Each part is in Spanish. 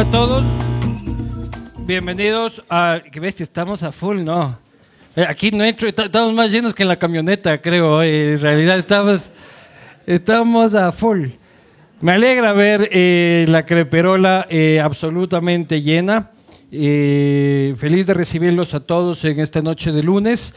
a todos. Bienvenidos a. ¿Qué ves? Estamos a full, ¿no? Eh, aquí no entro, estamos más llenos que en la camioneta, creo. Eh, en realidad estamos, estamos a full. Me alegra ver eh, la creperola absolutamente llena. feliz de recibirlos a todos en esta noche de lunes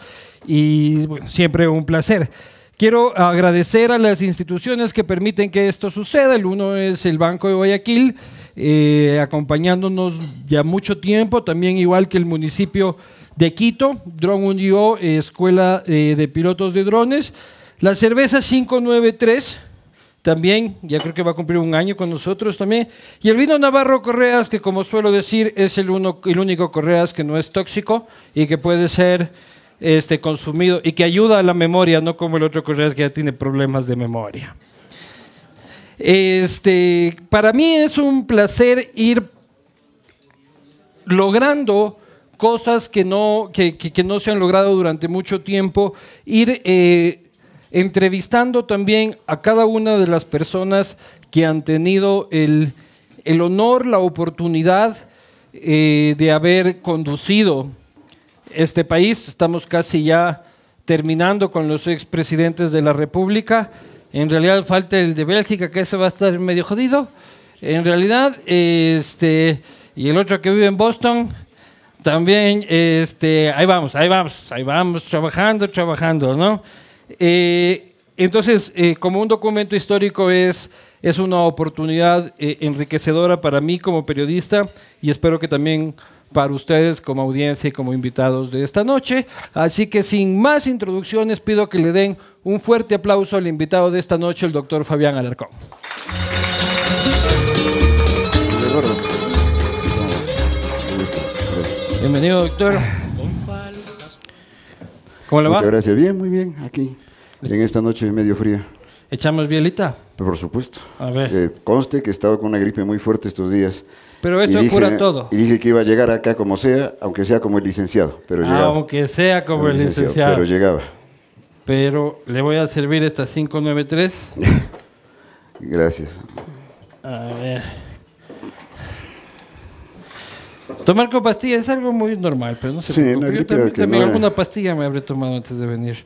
y siempre un placer. Quiero agradecer a las instituciones que permiten que esto suceda. El uno es el Banco de Guayaquil eh, acompañándonos ya mucho tiempo, también igual que el municipio de Quito, Drone UNIO, eh, Escuela eh, de Pilotos de Drones. La cerveza 593, también, ya creo que va a cumplir un año con nosotros también. Y el vino Navarro Correas, que como suelo decir, es el, uno, el único Correas que no es tóxico y que puede ser este, consumido y que ayuda a la memoria, no como el otro Correas que ya tiene problemas de memoria. Este, para mí es un placer ir logrando cosas que no, que, no se han logrado durante mucho tiempo, ir eh, entrevistando también a cada una de las personas que han tenido el, honor, la oportunidad eh, de haber conducido este país. Estamos casi ya terminando con los expresidentes de la República. En realidad falta el de Bélgica, que ese va a estar medio jodido. En realidad, este, y el otro que vive en Boston, también, este, ahí vamos, ahí vamos, ahí vamos, trabajando, trabajando, ¿no? Eh, entonces, eh, como un documento histórico es, es una oportunidad eh, enriquecedora para mí como periodista y espero que también para ustedes como audiencia y como invitados de esta noche. Así que sin más introducciones, pido que le den un fuerte aplauso al invitado de esta noche, el doctor Fabián Alarcón. Bienvenido, doctor. ¿Cómo le va? Muchas gracias. Bien, muy bien, aquí, en esta noche medio fría. ¿Echamos bielita? Por supuesto. A ver. Eh, conste que he estado con una gripe muy fuerte estos días. Pero eso cura todo. Y dije que iba a llegar acá como sea, aunque sea como el licenciado, pero ah, llegaba. Aunque sea como, el licenciado, Pero llegaba. Pero le voy a servir esta 593. Gracias. A ver. Tomar con pastillas es algo muy normal, pero no sé. Sí, no, yo también, alguna pastilla me habré tomado antes de venir.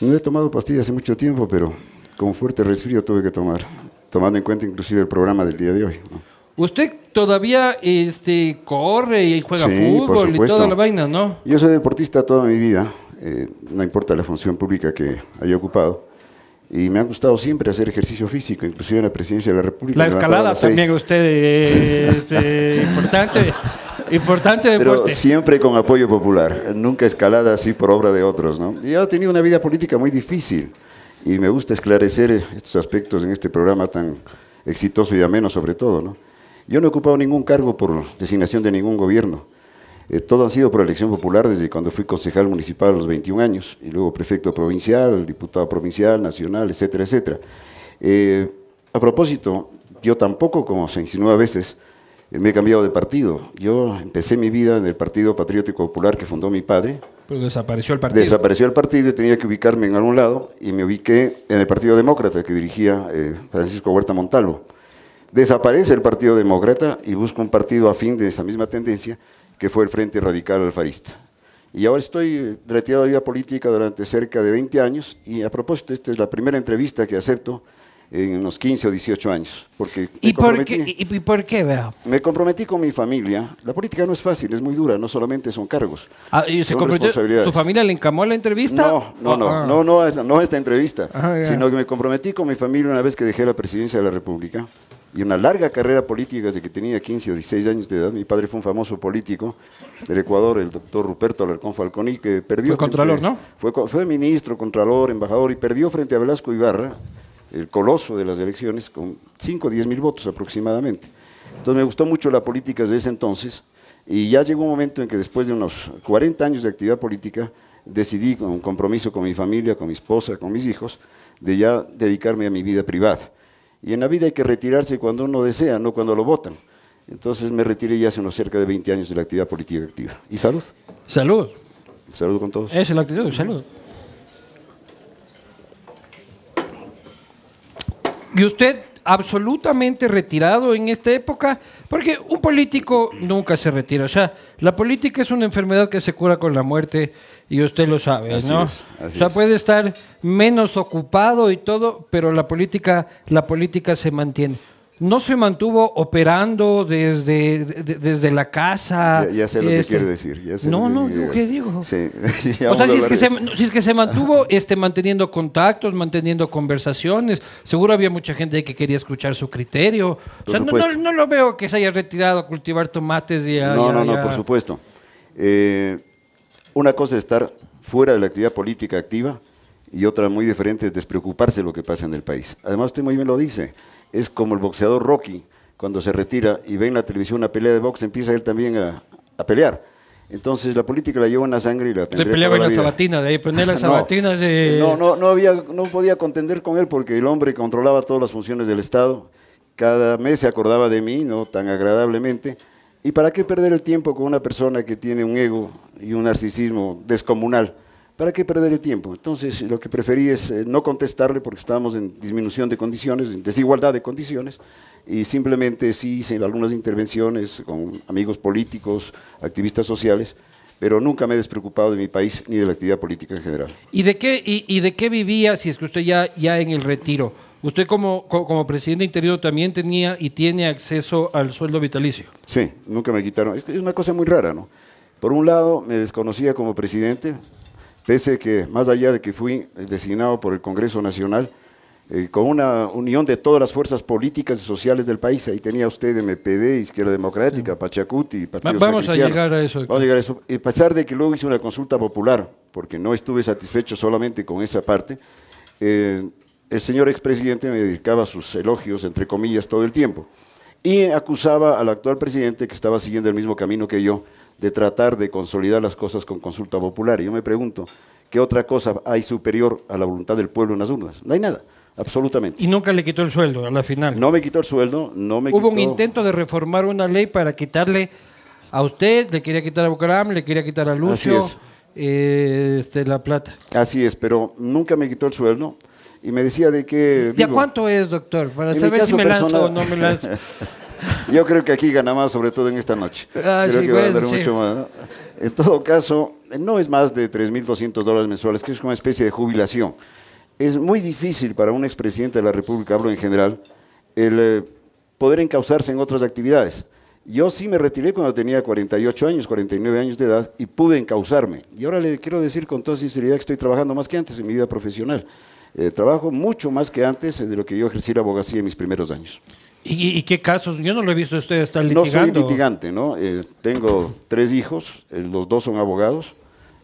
No he tomado pastilla hace mucho tiempo, pero con fuerte resfrío tuve que tomar, tomando en cuenta inclusive el programa del día de hoy. ¿no? Usted todavía este, corre y juega fútbol y toda la vaina, ¿no? Yo soy deportista toda mi vida, eh, no importa la función pública que haya ocupado. Y me ha gustado siempre hacer ejercicio físico, inclusive en la presidencia de la República. La escalada también, usted es eh, importante. Importante deporte. Pero siempre con apoyo popular, nunca escalada así por obra de otros, ¿no? Yo he tenido una vida política muy difícil y me gusta esclarecer estos aspectos en este programa tan exitoso y ameno sobre todo, ¿no? Yo no he ocupado ningún cargo por designación de ningún gobierno. Eh, todo ha sido por elección popular desde cuando fui concejal municipal a los 21 años, y luego prefecto provincial, diputado provincial, nacional, etcétera, etcétera. Eh, a propósito, yo tampoco, como se insinúa a veces, eh, me he cambiado de partido. Yo empecé mi vida en el Partido Patriótico Popular que fundó mi padre. Pero pues desapareció el partido. Desapareció el partido y tenía que ubicarme en algún lado, y me ubiqué en el Partido Demócrata que dirigía Francisco Huerta Montalvo. Desaparece el Partido Demócrata y busca un partido afín de esa misma tendencia que fue el Frente Radical Alfarista. Y ahora estoy retirado de vida política durante cerca de 20 años y a propósito, esta es la primera entrevista que acepto en unos 15 o 18 años. Porque ¿Y, por qué, y, por qué, Me comprometí con mi familia. La política no es fácil, es muy dura, no solamente son cargos. Ah, ¿Su familia le encamó a la entrevista? No, no, no, ah. no, no, esta entrevista, ah, sino que me comprometí con mi familia una vez que dejé la presidencia de la República y una larga carrera política desde que tenía 15 o 16 años de edad. Mi padre fue un famoso político del Ecuador, el doctor Ruperto Alarcón Falconi, que perdió... Fue Fue, ministro, contralor, embajador y perdió frente a Velasco Ibarra, el coloso de las elecciones, con 5 o 10 mil votos aproximadamente. Entonces me gustó mucho la política desde ese entonces y ya llegó un momento en que después de unos 40 años de actividad política decidí con un compromiso con mi familia, con mi esposa, con mis hijos, de ya dedicarme a mi vida privada. Y en la vida hay que retirarse cuando uno desea, no cuando lo votan. Entonces me retiré ya hace unos cerca de 20 años de la actividad política activa. ¿Y salud? Salud. Salud con todos. Esa es la actitud, salud. Y usted absolutamente retirado en esta época, porque un político nunca se retira. O sea, la política es una enfermedad que se cura con la muerte y usted lo sabe, ¿no? o sea, puede estar menos ocupado y todo, pero la política, la política se mantiene no se mantuvo operando desde, desde la casa. Ya, sé lo que este, quiere decir. no, no, ¿qué digo? o sea, si es, que se, mantuvo este, manteniendo contactos, manteniendo conversaciones, seguro había mucha gente que quería escuchar su criterio. O sea, no, lo veo que se haya retirado a cultivar tomates y a, No, no, no, por supuesto. Eh, una cosa es estar fuera de la actividad política activa y otra muy diferente es despreocuparse de lo que pasa en el país. Además, usted muy bien lo dice es como el boxeador Rocky, cuando se retira y ve en la televisión una pelea de box, empieza él también a, pelear. Entonces la política la lleva en la sangre y la tendré peleaba en la, de ahí las no, No, no, había, no podía contender con él porque el hombre controlaba todas las funciones del Estado. Cada mes se acordaba de mí, no tan agradablemente. ¿Y para qué perder el tiempo con una persona que tiene un ego y un narcisismo descomunal? ¿Para qué perder el tiempo? Entonces, lo que preferí es eh, no contestarle porque estábamos en disminución de condiciones, en desigualdad de condiciones, y simplemente sí hice algunas intervenciones con amigos políticos, activistas sociales, pero nunca me he despreocupado de mi país ni de la actividad política en general. ¿Y de qué, y, de qué vivía, si es que usted ya, ya en el retiro? Usted como, como presidente interior también tenía y tiene acceso al sueldo vitalicio. Sí, nunca me quitaron. Es una cosa muy rara, ¿no? Por un lado, me desconocía como presidente, pese que más allá de que fui designado por el Congreso Nacional, eh, con una unión de todas las fuerzas políticas y sociales del país, ahí tenía usted MPD, Izquierda Democrática, Pachacuti, Partido Va Vamos a llegar a eso. Vamos a llegar a eso. Y a pesar de que luego hice una consulta popular, porque no estuve satisfecho solamente con esa parte, eh, el señor expresidente me dedicaba sus elogios, entre comillas, todo el tiempo. Y acusaba al actual presidente que estaba siguiendo el mismo camino que yo, de tratar de consolidar las cosas con consulta popular. yo me pregunto, ¿qué otra cosa hay superior a la voluntad del pueblo en las urnas? No hay nada. Absolutamente. Y nunca le quitó el sueldo a la final. No me quitó el sueldo, no me quitó. Hubo un intento de reformar una ley para quitarle a usted, le quería quitar a Bucaram, le quería quitar a Lucio eh, este, la plata. Así es, pero nunca me quitó el sueldo y me decía de que... ya cuánto es, doctor? Para saber si me lanzo o no me lanzo. Yo creo que aquí gana más, sobre todo en esta noche. Ah, creo que va a mucho más. En todo caso, no es más de 3.200 dólares mensuales, que es una especie de jubilación. Es muy difícil para un expresidente de la República, hablo en general, el eh, poder encauzarse en otras actividades. Yo sí me retiré cuando tenía 48 años, 49 años de edad y pude encauzarme. Y ahora le quiero decir con toda sinceridad que estoy trabajando más que antes en mi vida profesional. Eh, trabajo mucho más que antes eh, de lo que yo ejercí la abogacía en mis primeros años. ¿Y, qué casos? Yo no lo he visto, usted está litigando. No soy litigante, ¿no? Eh, tengo tres hijos, eh, los dos son abogados,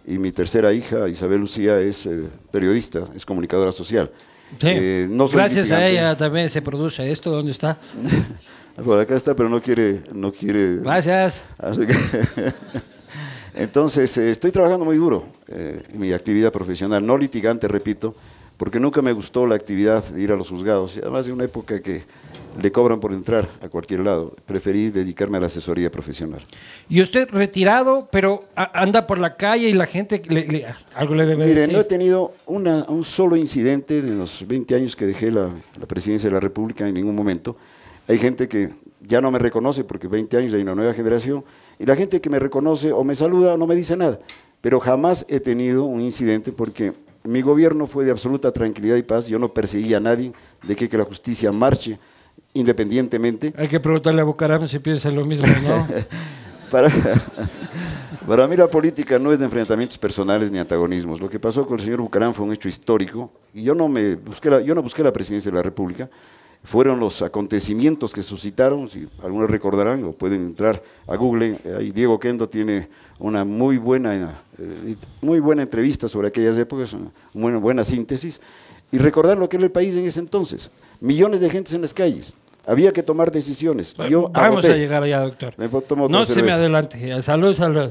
y mi tercera hija, Isabel Lucía, es eh, periodista, es comunicadora social. Sí. Gracias a ella también se produce esto, ¿dónde está? acá está, pero no quiere... No quiere Gracias. Entonces, estoy trabajando muy duro en mi actividad profesional, no litigante, repito, porque nunca me gustó la actividad de ir a los juzgados, y además de una época que le cobran por entrar a cualquier lado. Preferí dedicarme a la asesoría profesional. Y usted retirado, pero anda por la calle y la gente le, algo le debe Mire, no he tenido un solo incidente de los 20 años que dejé la, presidencia de la República en ningún momento. Hay gente que ya no me reconoce porque 20 años hay una nueva generación y la gente que me reconoce o me saluda o no me dice nada. Pero jamás he tenido un incidente porque mi gobierno fue de absoluta tranquilidad y paz. Yo no perseguí a nadie, de que la justicia marche independientemente. Hay que preguntarle a Bucaram si piensa lo mismo, ¿no? para, mí la política no es de enfrentamientos personales ni antagonismos. Lo que pasó con el señor Bucaram fue un hecho histórico. Y yo no, me busqué la, yo no busqué la presidencia de la República. Fueron los acontecimientos que suscitaron, si algunos recordarán o pueden entrar a Google, eh, ahí Diego Kendo tiene una muy buena, eh, muy buena entrevista sobre aquellas épocas, una buena, buena síntesis, y recordar lo que era el país en ese entonces millones de gentes en las calles. Había que tomar decisiones. Vamos a llegar allá, doctor. no se me adelante. Salud, salud.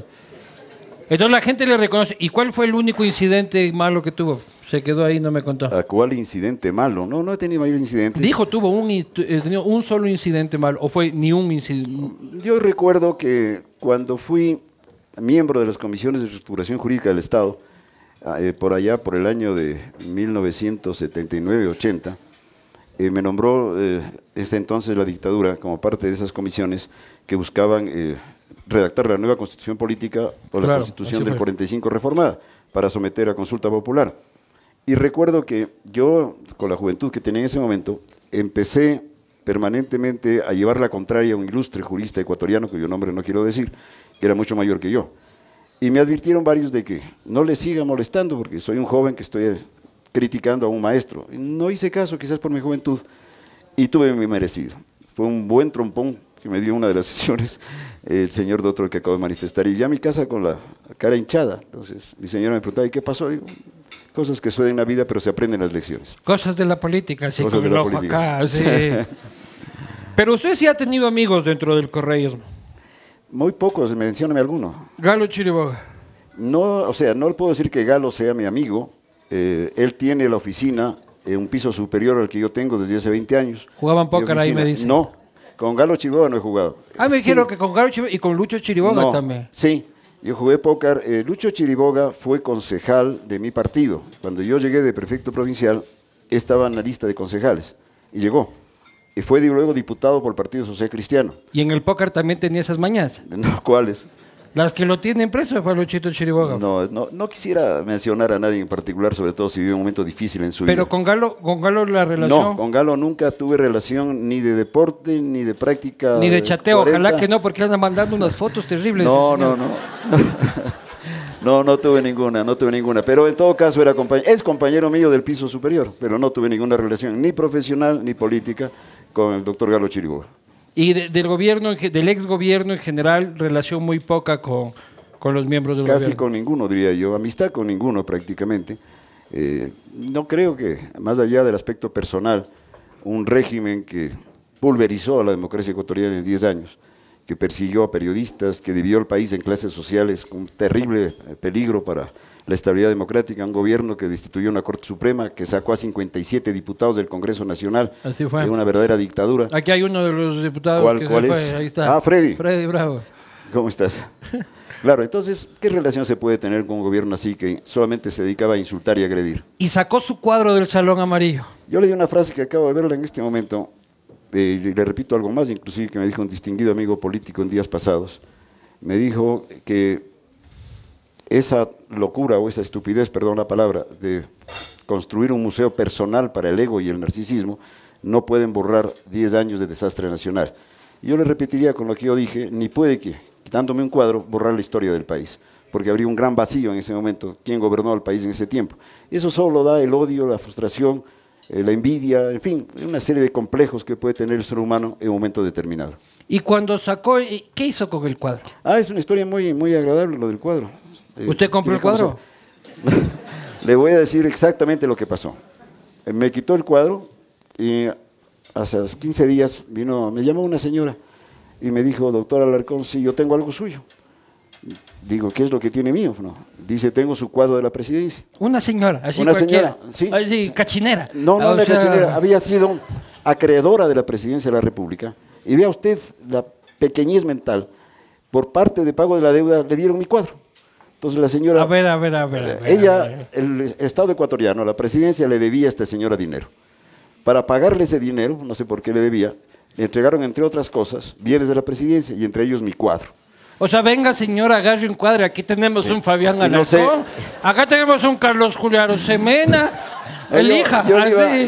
Entonces la gente le reconoce. ¿Y cuál fue el único incidente malo que tuvo? Se quedó ahí, no me contó. ¿A cuál incidente malo? No, no he tenido mayor incidente. Dijo, tuvo un, eh, un solo incidente malo, o fue ni un incidente. Yo recuerdo que cuando fui miembro de las comisiones de estructuración jurídica del Estado, ah, eh, por allá, por el año de 1979-80, eh, me nombró eh, ese entonces la dictadura como parte de esas comisiones que buscaban eh, redactar la nueva constitución política o la constitución del 45 reformada para someter a consulta popular. Y recuerdo que yo, con la juventud que tenía en ese momento, empecé permanentemente a llevar la contraria a un ilustre jurista ecuatoriano, cuyo nombre no quiero decir, que era mucho mayor que yo. Y me advirtieron varios de que no le siga molestando, porque soy un joven que estoy criticando a un maestro. No hice caso, quizás por mi juventud, y tuve mi merecido. Fue un buen trompón que me dio una de las sesiones el señor doctor que acabo de manifestar. Y ya mi casa con la cara hinchada. Entonces, mi señora me preguntaba, ¿y qué pasó? cosas que suelen en la vida, pero se aprenden las lecciones. Cosas de la política, sí, con el ojo acá, pero usted sí ha tenido amigos dentro del correísmo. Muy pocos, mencioname alguno. Galo Chiriboga. No, o sea, no le puedo decir que Galo sea mi amigo, eh, él tiene la oficina en un piso superior al que yo tengo desde hace 20 años. ¿Jugaban póker ahí, me dicen? No, con Galo Chiriboga no he jugado. Ah, me dijeron que con Galo Chiriboga y con Lucho Chiriboga también. Sí, yo jugué póker. Eh, Lucho Chiriboga fue concejal de mi partido. Cuando yo llegué de prefecto provincial, estaba en la lista de concejales y llegó. Y fue luego diputado por el Partido Social Cristiano. ¿Y en el póker también tenía esas mañas? No, ¿cuáles? Las que lo tienen preso es Luchito Chiriboga. No, no, quisiera mencionar a nadie en particular, sobre todo si vive un momento difícil en su vida. Pero con Galo, con Galo la relación. No, con Galo nunca tuve relación ni de deporte, ni de práctica. Ni de chateo, ojalá que no, porque anda mandando unas fotos terribles. no, no, no. No, no tuve ninguna, no tuve ninguna. Pero en todo caso era es compañero mío del piso superior, pero no tuve ninguna relación, ni profesional ni política, con el doctor Galo Chiriboga y del gobierno, del ex gobierno en general, relación muy poca con, los miembros del gobierno. Casi con ninguno, diría yo, amistad con ninguno prácticamente. Eh, no creo que, más allá del aspecto personal, un régimen que pulverizó a la democracia ecuatoriana en 10 años, que persiguió a periodistas, que dividió el país en clases sociales con terrible eh, peligro para la estabilidad democrática, un gobierno que destituyó una Corte Suprema, que sacó a 57 diputados del Congreso Nacional de una verdadera dictadura. Aquí hay uno de los diputados ¿Cuál, que Ah, Freddy. Freddy Bravo. ¿Cómo estás? Claro, entonces, ¿qué relación se puede tener con un gobierno así que solamente se dedicaba a insultar y agredir? Y sacó su cuadro del Salón Amarillo. Yo le di una frase que acabo de verla en este momento, eh, y le repito algo más, inclusive que me dijo un distinguido amigo político en días pasados. Me dijo que esa locura o esa estupidez, perdón la palabra, de construir un museo personal para el ego y el narcisismo, no pueden borrar 10 años de desastre nacional. Yo le repetiría con lo que yo dije, ni puede que, quitándome un cuadro, borrar la historia del país, porque habría un gran vacío en ese momento, quién gobernó al país en ese tiempo. Eso solo da el odio, la frustración, eh, la envidia, en fin, una serie de complejos que puede tener el ser humano en un momento determinado. ¿Y cuando sacó, qué hizo con el cuadro? Ah, es una historia muy, muy agradable lo del cuadro. Eh, ¿Usted compró el cuadro? Le voy a decir exactamente lo que pasó. Eh, me quitó el cuadro y hace 15 días vino, me llamó una señora y me dijo, doctor Alarcón, si sí, yo tengo algo suyo. Digo, ¿qué es lo que tiene mío? No. Dice, tengo su cuadro de la presidencia. Una señora, así Una cualquiera. señora, sí. Así, ah, cachinera. No, no, una ah, cachinera. Había sido acreedora de la presidencia de la República. Y vea usted la pequeñez mental. Por parte de pago de la deuda le dieron mi cuadro. Entonces la señora... A ver, a ver, a ver. ella, el Estado ecuatoriano, la presidencia le debía a esta señora dinero. Para pagarle ese dinero, no sé por qué le debía, le entregaron, entre otras cosas, bienes de la presidencia y entre ellos mi cuadro. O sea, venga señora, agarre un cuadro. Aquí tenemos un Fabián Alarcón, no acá tenemos un Carlos Julián Semena elija.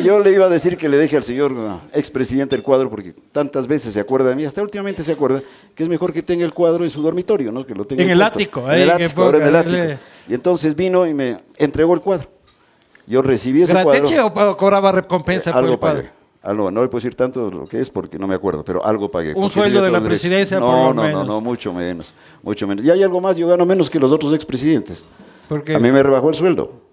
Yo, le iba, a decir que le deje al señor ah, expresidente el cuadro, porque tantas veces se acuerda de mí, hasta últimamente se acuerda, que es mejor que tenga el cuadro en su dormitorio, ¿no? Que lo tenga en, el ático, en el ático, Y entonces vino y me entregó el cuadro. Yo recibí ese ¿Grateche teche o cobraba recompensa eh, por algo el Algo, no le puedo decir tanto lo que es porque no me acuerdo, pero algo pagué. ¿Un sueldo de la presidencia? No, no, no, no, mucho menos, mucho menos. Y hay algo más, yo gano menos que los otros expresidentes. A mí me rebajó el sueldo.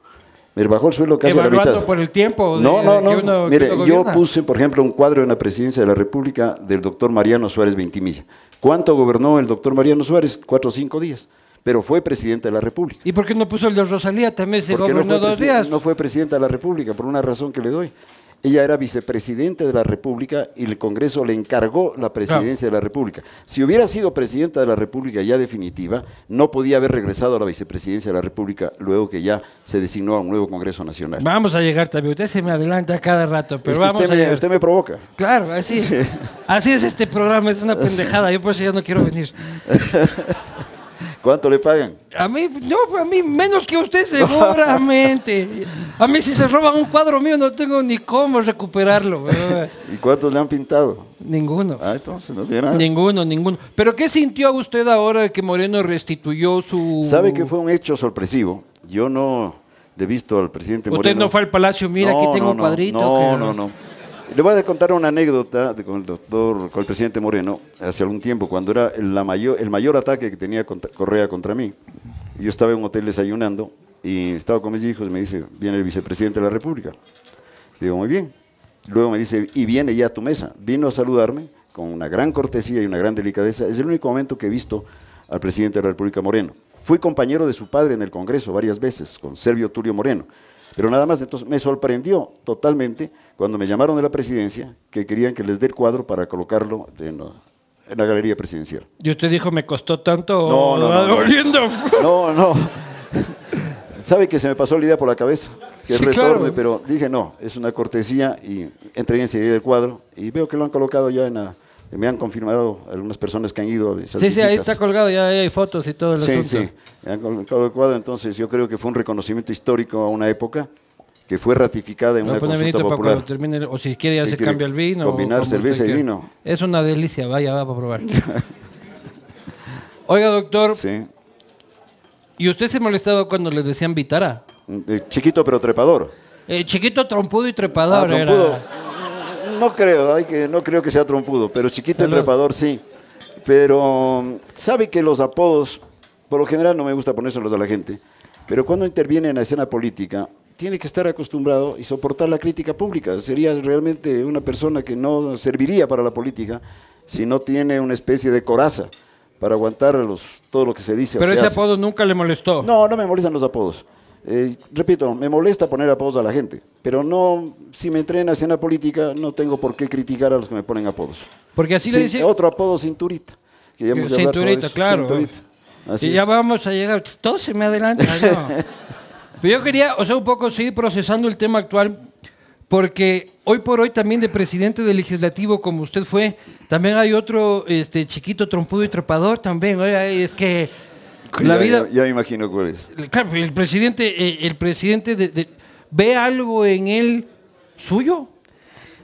Me bajó el suelo casi Evaluando a la mitad. por el tiempo? no, no, no. mire, yo puse, por ejemplo, un cuadro en la presidencia de la República del doctor Mariano Suárez Ventimilla. ¿Cuánto gobernó el doctor Mariano Suárez? Cuatro o cinco días pero fue presidente de la República. ¿Y por qué no puso el de Rosalía? También se gobernó dos días. No fue presidente de la República, por una razón que le doy. Ella era vicepresidente de la República y el Congreso le encargó la presidencia de la República. Si hubiera sido presidenta de la República ya definitiva, no podía haber regresado a la vicepresidencia de la República luego que ya se designó a un nuevo Congreso Nacional. Vamos a llegar también. Usted se me adelanta cada rato, pero vamos usted a me, Usted me provoca. Claro, así, así es este programa, es una pendejada. Yo por eso ya no quiero venir. ¿Cuánto le pagan? A mí, no, a mí menos que usted seguramente. A mí si se roban un cuadro mío no tengo ni cómo recuperarlo. ¿Y cuántos le han pintado? Ninguno. Ah, entonces no tiene nada. Ninguno, ninguno. ¿Pero qué sintió usted ahora que Moreno restituyó su...? Sabe que fue un hecho sorpresivo. Yo no le he visto al presidente Moreno. ¿Usted no fue al Palacio? Mira, aquí tengo un cuadrito. No, no, no. Le voy a contar una anécdota con el doctor, con el presidente Moreno, hace algún tiempo, cuando era el mayor ataque que tenía Correa contra mí. Yo estaba en un hotel desayunando y estaba con mis hijos, me dice, viene el vicepresidente de la República. Digo, muy bien. Luego me dice, y viene ya a tu mesa. Vino a saludarme con una gran cortesía y una gran delicadeza. Es el único momento que he visto al presidente de la República Moreno. Fui compañero de su padre en el Congreso varias veces, con Servio Turio Moreno. Pero nada más, entonces me sorprendió totalmente cuando me llamaron de la presidencia que querían que les dé el cuadro para colocarlo en, la galería presidencial. ¿Y usted dijo, me costó tanto? No, no, no. No, no. no. Sabe que se me pasó la idea por la cabeza, que sí, pero dije, no, es una cortesía y entregué enseguida el cuadro y veo que lo han colocado ya en la eh, me han confirmado algunas personas que han ido. sí, sí, ahí está colgado, ya hay fotos y todo el asunto. Sí, han colgado el cuadro, entonces yo creo que fue un reconocimiento histórico a una época que fue ratificada en una consulta popular. o si quiere ya se cambia el vino. Combinar cerveza y vino. Es una delicia, vaya, va a probar. Oiga, doctor. Sí. ¿Y usted se molestaba cuando le decían Vitara? chiquito pero trepador. Eh, chiquito trompudo y trepador ah, trompudo no creo, hay que, no creo que sea trompudo, pero chiquito trepador sí. Pero sabe que los apodos, por lo general no me gusta ponérselos a la gente, pero cuando interviene en la escena política, tiene que estar acostumbrado y soportar la crítica pública. Sería realmente una persona que no serviría para la política si no tiene una especie de coraza para aguantar los, todo lo que se dice. Pero ese apodo nunca le molestó. No, no me molestan los apodos. Eh, repito, me molesta poner apodos a la gente, pero no, si me entrenan hacia la política, no tengo por qué criticar a los que me ponen apodos. Porque así le dice... Otro apodo, cinturita. Que cinturita, claro. y ya vamos a llegar, todo se me adelanta. pero yo quería, o sea, un poco seguir procesando el tema actual, porque hoy por hoy también de presidente del legislativo como usted fue, también hay otro este, chiquito trompudo y trepador también, es que ya, vida, ya, me imagino cuál es. Claro, el presidente, eh, el presidente ve algo en él suyo.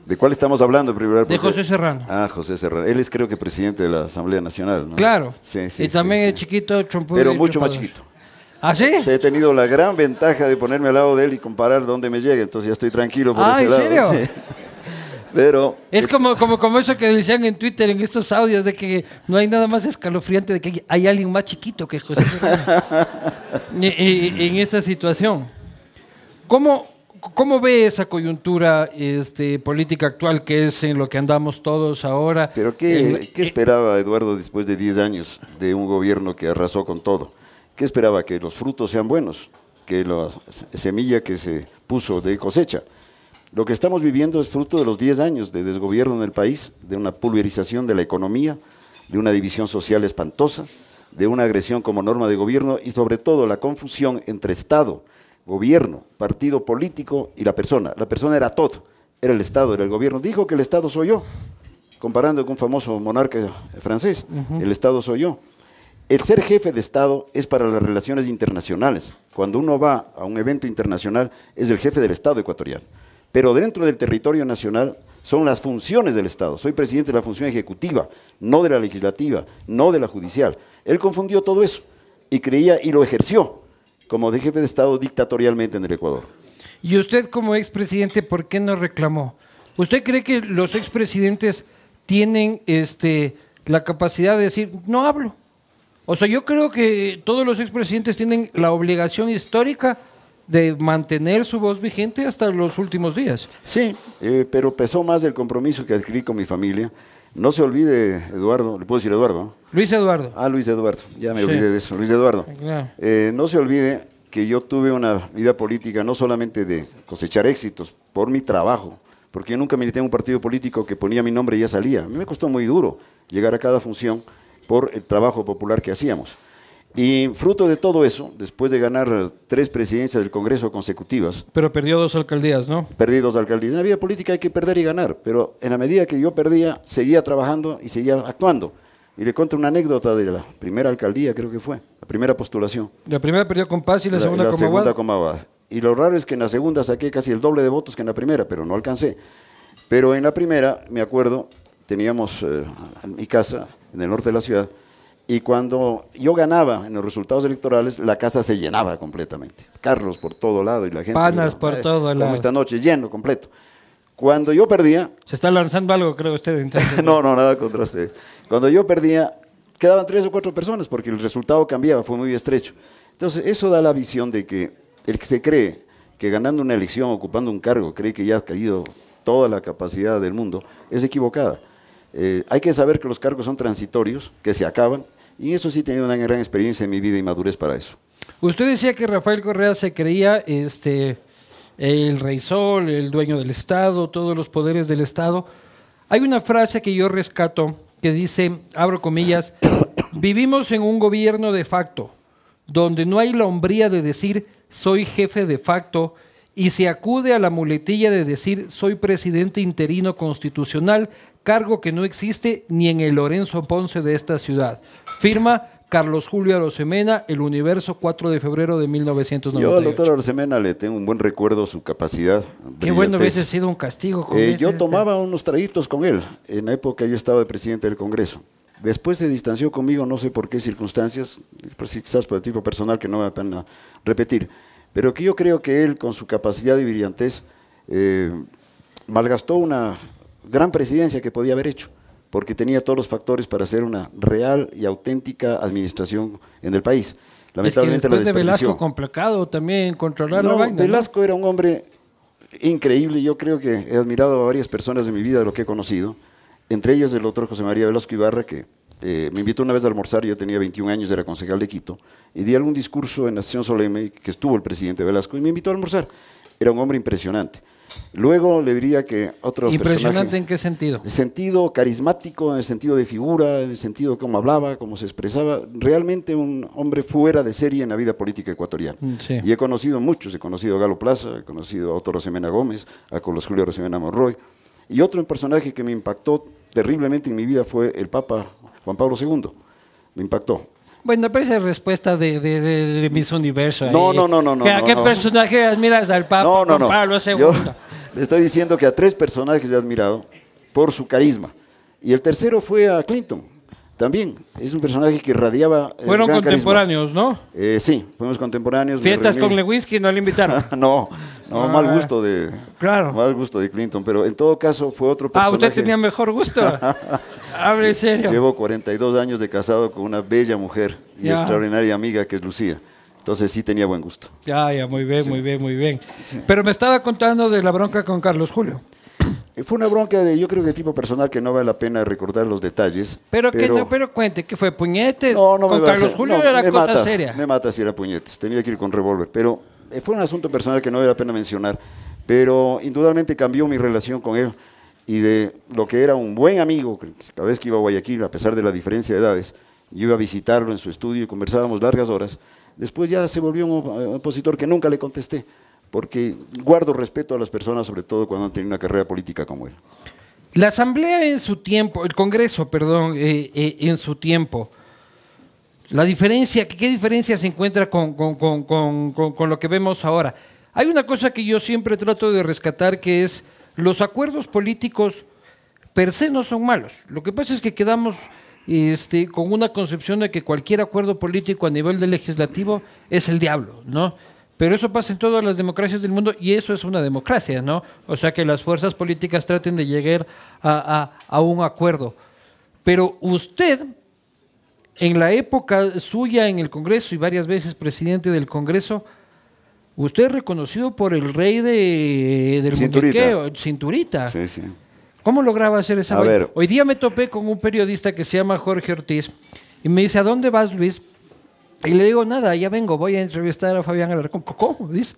¿De cuál estamos hablando, primero? De José Serrano. Ah, José Serrano. Él es, creo que, presidente de la Asamblea Nacional, Claro. Sí, sí. Y también es chiquito, trompudo. Pero mucho más chiquito. ¿Ah, sí? He tenido la gran ventaja de ponerme al lado de él y comparar dónde me llega, entonces ya estoy tranquilo por ah, ese ¿en serio? Sí. Es eh, como, eso que decían en Twitter en estos audios de que no hay nada más escalofriante de que hay alguien más chiquito que José y, en esta situación. ¿Cómo, ve esa coyuntura este, política actual que es en lo que andamos todos ahora? Pero ¿qué, ¿qué eh, esperaba Eduardo después de 10 años de un gobierno que arrasó con todo? ¿Qué esperaba? Que los frutos sean buenos, que la semilla que se puso de cosecha lo que estamos viviendo es fruto de los 10 años de desgobierno en el país, de una pulverización de la economía, de una división social espantosa, de una agresión como norma de gobierno y sobre todo la confusión entre Estado, gobierno, partido político y la persona. La persona era todo, era el Estado, era el gobierno. Dijo que el Estado soy yo, comparando con un famoso monarca francés, el Estado soy yo. El ser jefe de Estado es para las relaciones internacionales. Cuando uno va a un evento internacional, es el jefe del Estado ecuatoriano pero dentro del territorio nacional son las funciones del Estado. Soy presidente de la función ejecutiva, no de la legislativa, no de la judicial. Él confundió todo eso y creía y lo ejerció como de jefe de Estado dictatorialmente en el Ecuador. ¿Y usted como expresidente por qué no reclamó? ¿Usted cree que los expresidentes tienen este, la capacidad de decir, no hablo? O sea, yo creo que todos los expresidentes tienen la obligación histórica de mantener su voz vigente hasta los últimos días. Sí, eh, pero pesó más el compromiso que adquirí con mi familia. No se olvide, Eduardo, le puedo decir Eduardo. Luis Eduardo. Ah, Luis Eduardo, ya me olvidé de eso, Luis Eduardo. Eh, no se olvide que yo tuve una vida política no solamente de cosechar éxitos por mi trabajo, porque yo nunca milité en un partido político que ponía mi nombre y ya salía. A mí me costó muy duro llegar a cada función por el trabajo popular que hacíamos. Y fruto de todo eso, después de ganar tres presidencias del Congreso consecutivas. Pero perdió dos alcaldías, ¿no? Perdí dos alcaldías. En la vida política hay que perder y ganar, pero en la medida que yo perdía, seguía trabajando y seguía actuando. Y le cuento una anécdota de la primera alcaldía, creo que fue, la primera postulación. La primera perdió con Paz y la, con segunda, la segunda con Abad. Y lo raro es que en la segunda saqué casi el doble de votos que en la primera, pero no alcancé. Pero en la primera, me acuerdo, teníamos eh, en mi casa, en el norte de la ciudad, y cuando yo ganaba en los resultados electorales, la casa se llenaba completamente. Carlos por todo lado y la gente. Panas por todo lado. Como esta noche, lleno completo. Cuando yo perdía. Se está lanzando algo, creo usted. no, no, nada contra ustedes. Cuando yo perdía, quedaban tres o cuatro personas porque el resultado cambiaba, fue muy estrecho. Entonces, eso da la visión de que el que se cree que ganando una elección, ocupando un cargo, cree que ya ha caído toda la capacidad del mundo, es equivocada. Eh, hay que saber que los cargos son transitorios, que se acaban y eso sí tenía una gran experiencia en mi vida y madurez para eso. Usted decía que Rafael Correa se creía este, el rey sol, el dueño del Estado, todos los poderes del Estado. Hay una frase que yo rescato que dice, abro comillas, vivimos en un gobierno de facto, donde no hay la hombría de decir soy jefe de facto y se acude a la muletilla de decir soy presidente interino constitucional, cargo que no existe ni en el Lorenzo Ponce de esta ciudad. Firma Carlos Julio Arosemena, El Universo, 4 de febrero de 1998. Yo al doctor Arosemena le tengo un buen recuerdo, su capacidad. Qué bueno hubiese sido un castigo. Con eh, yo tomaba unos traguitos con él. En la época yo estaba de presidente del Congreso. Después se distanció conmigo, no sé por qué circunstancias, pues quizás por el tipo personal que no me apena pena repetir, pero que yo creo que él, con su capacidad de brillantez, eh, malgastó una gran presidencia que podía haber hecho porque tenía todos los factores para hacer una real y auténtica administración en el país. Lamentablemente es que después de Velasco complicado también controlar la vaina. Velasco era un hombre increíble, yo creo que he admirado a varias personas de mi vida de lo que he conocido, entre ellas el otro José María Velasco Ibarra que eh, me invitó una vez a almorzar, yo tenía 21 años, era concejal de Quito, y di algún discurso en Nación Solemne que estuvo el presidente Velasco y me invitó a almorzar. Era un hombre impresionante. Luego le diría que otro Impresionante en qué sentido. sentido carismático, en el sentido de figura, en el sentido de cómo hablaba, cómo se expresaba. Realmente un hombre fuera de serie en la vida política ecuatoriana. Mm, y he conocido muchos, he conocido a Galo Plaza, he conocido a Otto Rosemena Gómez, a Carlos Julio Rosemena Monroy. Y otro personaje que me impactó terriblemente en mi vida fue el Papa Juan Pablo II. Me impactó. Bueno, parece respuesta de, de, de, de Miss Universo. No, no, no, no, ¿A qué personaje admiras al Papa no, no, no. le estoy diciendo que a tres personajes he admirado por su carisma. Y el tercero fue a Clinton. También es un personaje que irradiaba. Fueron contemporáneos, ¿no? Eh, sí, fuimos contemporáneos. Fiestas con Lewinsky no le invitaron. no, no, ah, mal gusto de. Claro. Mal gusto de Clinton, pero en todo caso fue otro personaje. Ah, usted tenía mejor gusto. Hable en serio. Llevo 42 años de casado con una bella mujer y extraordinaria amiga que es Lucía. Entonces sí tenía buen gusto. Ya, ya, muy bien, muy bien, muy bien. Pero me estaba contando de la bronca con Carlos Julio. Eh, fue una bronca de, yo creo que tipo personal que no vale la pena recordar los detalles. Pero, que pero cuente, que fue puñetes. No, no con Carlos Julio era cosa seria. Me mata si era puñetes, tenía que ir con revólver. Pero eh, fue un asunto personal que no vale la pena mencionar. Pero indudablemente cambió mi relación con él y de lo que era un buen amigo, cada vez que iba a Guayaquil, a pesar de la diferencia de edades, yo iba a visitarlo en su estudio y conversábamos largas horas, después ya se volvió un opositor que nunca le contesté, porque guardo respeto a las personas, sobre todo cuando han tenido una carrera política como él. La Asamblea en su tiempo, el Congreso, perdón, eh, eh, en su tiempo, la diferencia, ¿qué diferencia se encuentra con lo que vemos ahora? Hay una cosa que yo siempre trato de rescatar que es los acuerdos políticos per se no son malos. Lo que pasa es que quedamos este, con una concepción de que cualquier acuerdo político a nivel de legislativo es el diablo, ¿no? Pero eso pasa en todas las democracias del mundo y eso es una democracia, ¿no? O sea, que las fuerzas políticas traten de llegar a, a un acuerdo. Pero usted, en la época suya en el Congreso y varias veces presidente del Congreso, Usted es reconocido por el rey de, del cinturita. cinturita. Sí, sí. ¿Cómo lograba hacer esa? A ver. Hoy día me topé con un periodista que se llama Jorge Ortiz y me dice, ¿a dónde vas, Luis? Y le digo, nada, ya vengo, voy a entrevistar a Fabián Alarcón. ¿Cómo? Dice,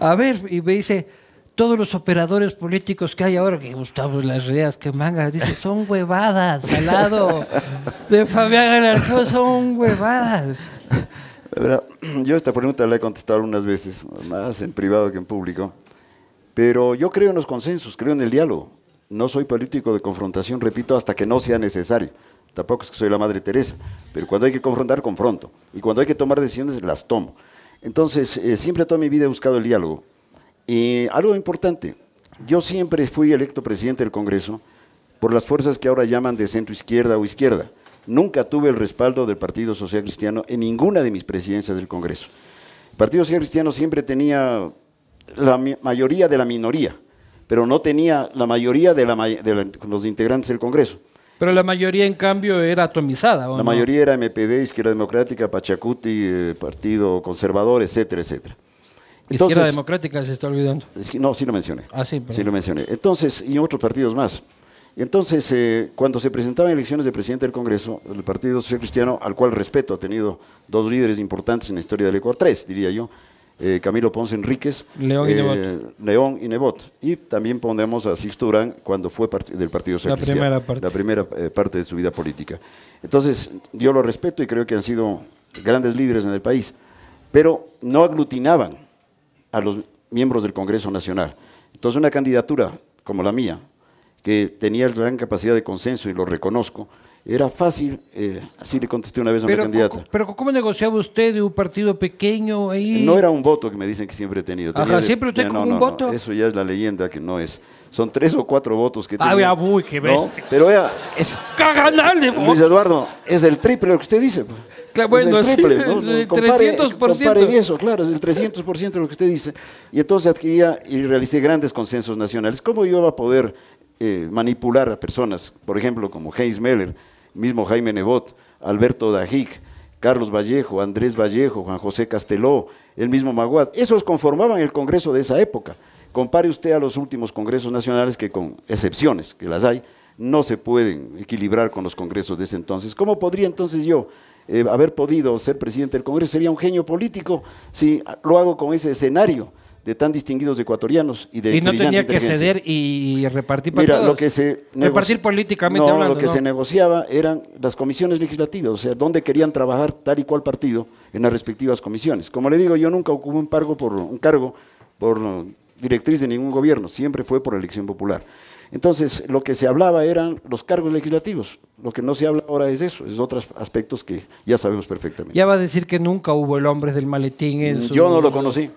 a ver, y me dice, todos los operadores políticos que hay ahora, que Gustavo Las Reas, que Manga, dice, son huevadas al lado de Fabián Alarcón, son huevadas verdad, yo esta pregunta la he contestado unas veces, más en privado que en público, pero yo creo en los consensos, creo en el diálogo. No soy político de confrontación, repito, hasta que no sea necesario. Tampoco es que soy la Madre Teresa, pero cuando hay que confrontar, confronto. Y cuando hay que tomar decisiones, las tomo. Entonces, eh, siempre toda mi vida he buscado el diálogo. Y algo importante, yo siempre fui electo presidente del Congreso por las fuerzas que ahora llaman de centro izquierda o izquierda. Nunca tuve el respaldo del Partido Social Cristiano en ninguna de mis presidencias del Congreso. El Partido Social Cristiano siempre tenía la mayoría de la minoría, pero no tenía la mayoría de, la, los integrantes del Congreso. Pero la mayoría, en cambio, era atomizada. la mayoría era MPD, Izquierda Democrática, Pachacuti, eh, Partido Conservador, etcétera, etcétera. Izquierda Democrática se está olvidando. No, sí lo mencioné. Ah, sí, Sí lo mencioné. Entonces, y otros partidos más entonces, eh, cuando se presentaban elecciones de presidente del Congreso, el Partido Social Cristiano, al cual respeto, ha tenido dos líderes importantes en la historia del Ecuador, tres, diría yo, eh, Camilo Ponce Enríquez, eh, León, y Nebot. y también pondremos a Sixto Durán cuando fue del Partido Social la Cristiano, primera parte. la primera parte de su vida política. Entonces, yo lo respeto y creo que han sido grandes líderes en el país, pero no aglutinaban a los miembros del Congreso Nacional. Entonces, una candidatura como la mía, que tenía gran capacidad de consenso y lo reconozco, era fácil, así eh, le contesté una vez a mi candidata. Pero ¿cómo negociaba usted de un partido pequeño ahí? No era un voto que me dicen que siempre he tenido. Ajá, siempre usted con un voto. eso ya es la leyenda que no es. Son tres o cuatro votos que ah, tenía. qué Pero vea, es... Luis Eduardo, es el triple lo que usted dice. Pues. Claro, bueno, es el triple, sí, 300%. eso, claro, es el 300% lo que usted dice. Y entonces adquiría y realicé grandes consensos nacionales. ¿Cómo yo iba a poder eh, manipular a personas, por ejemplo, como Heinz Meller, mismo Jaime Nebot, Alberto Dajic, Carlos Vallejo, Andrés Vallejo, Juan José Casteló, el mismo Maguad. Esos conformaban el Congreso de esa época. Compare usted a los últimos congresos nacionales que con excepciones, que las hay, no se pueden equilibrar con los congresos de ese entonces. ¿Cómo podría entonces yo eh, haber podido ser presidente del Congreso? Sería un genio político si lo hago con ese escenario de tan distinguidos ecuatorianos y de Y no tenía que ceder y repartir para Mira, lo que se repartir políticamente no, lo que se negociaba eran las comisiones legislativas, o sea, dónde querían trabajar tal y cual partido en las respectivas comisiones. Como le digo, yo nunca ocupé un cargo por un cargo por directriz de ningún gobierno, siempre fue por elección popular. Entonces, lo que se hablaba eran los cargos legislativos. Lo que no se habla ahora es eso, es otros aspectos que ya sabemos perfectamente. Ya va a decir que nunca hubo el hombre del maletín en mm, su... Yo no lo conocí.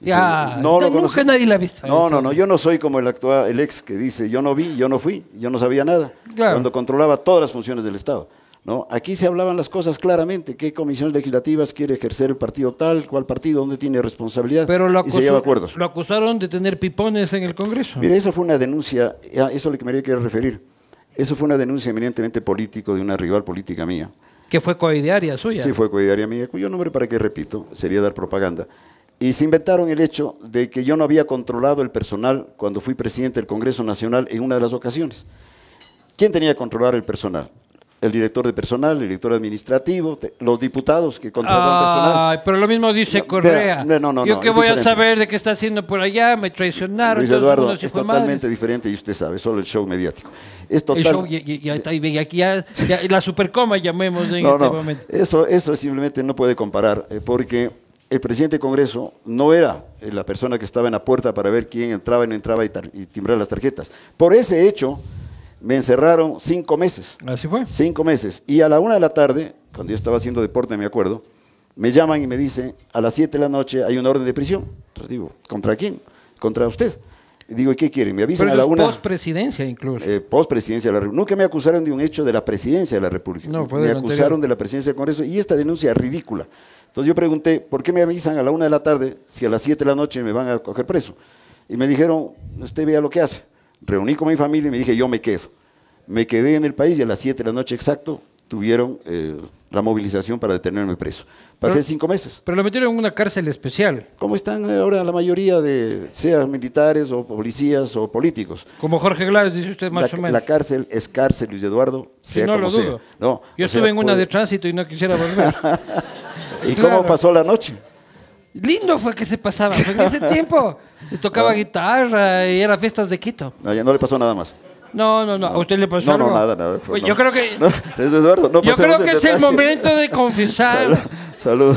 Ya, no lo nunca nadie la ha visto. No, no, no, yo no soy como el actual, el ex que dice, yo no vi, yo no fui, yo no sabía nada, cuando controlaba todas las funciones del Estado. ¿no? Aquí se hablaban las cosas claramente, qué comisiones legislativas quiere ejercer el partido tal, cuál partido, dónde tiene responsabilidad, Pero lo lleva acuerdos. Lo acusaron de tener pipones en el Congreso. Mire, eso fue una denuncia, eso es lo que me quería referir, eso fue una denuncia eminentemente político de una rival política mía. Que fue coidearia suya. Sí, fue coidearia mía, cuyo nombre, para qué repito, sería dar propaganda. Y se inventaron el hecho de que yo no había controlado el personal cuando fui presidente del Congreso Nacional en una de las ocasiones. ¿Quién tenía que controlar el personal? El director de personal, el director administrativo, los diputados que controlaban el personal. Pero lo mismo dice Correa. yo que voy a saber de qué está haciendo por allá, me traicionaron. Luis Eduardo, es totalmente diferente y usted sabe, solo el show mediático. Es total... El show, y aquí ya, la supercoma llamemos en este momento. Eso, eso simplemente no puede comparar, eh, porque el presidente del Congreso no era eh, la persona que estaba en la puerta para ver quién entraba y no entraba y, timbrar las tarjetas. Por ese hecho, me encerraron cinco meses. Así fue. Cinco meses. Y a la una de la tarde, cuando yo estaba haciendo deporte, me acuerdo, me llaman y me dicen, a las siete de la noche hay una orden de prisión. Entonces digo, ¿contra quién? Contra usted. Y Digo, ¿y qué quieren? Me avisan a la una. Post-presidencia, incluso. Eh, post-presidencia de la República. Nunca me acusaron de un hecho de la presidencia de la República. No, me acusaron de la presidencia del Congreso y esta denuncia es ridícula. Entonces yo pregunté, ¿por qué me avisan a la una de la tarde si a las siete de la noche me van a coger preso? Y me dijeron, usted vea lo que hace. Reuní con mi familia y me dije, yo me quedo. Me quedé en el país y a las siete de la noche exacto tuvieron eh, la movilización para detenerme preso. Pasé cinco meses. Pero lo metieron en una cárcel especial. Como están eh, ahora la mayoría de, sea militares o policías o políticos. Como Jorge Glaves, dice usted más o menos. La cárcel es cárcel, Luis Eduardo, no, lo dudo. Yo estuve en una de tránsito y no quisiera volver. ¿Y cómo pasó la noche? Lindo fue que se pasaba. en ese tiempo tocaba ah. guitarra y era fiestas de Quito. Ah, no le pasó nada más. No, no, no. ¿A usted le pasó no, algo? No, nada, nada. Yo creo que. es no yo creo que es el momento de confesar. Salud.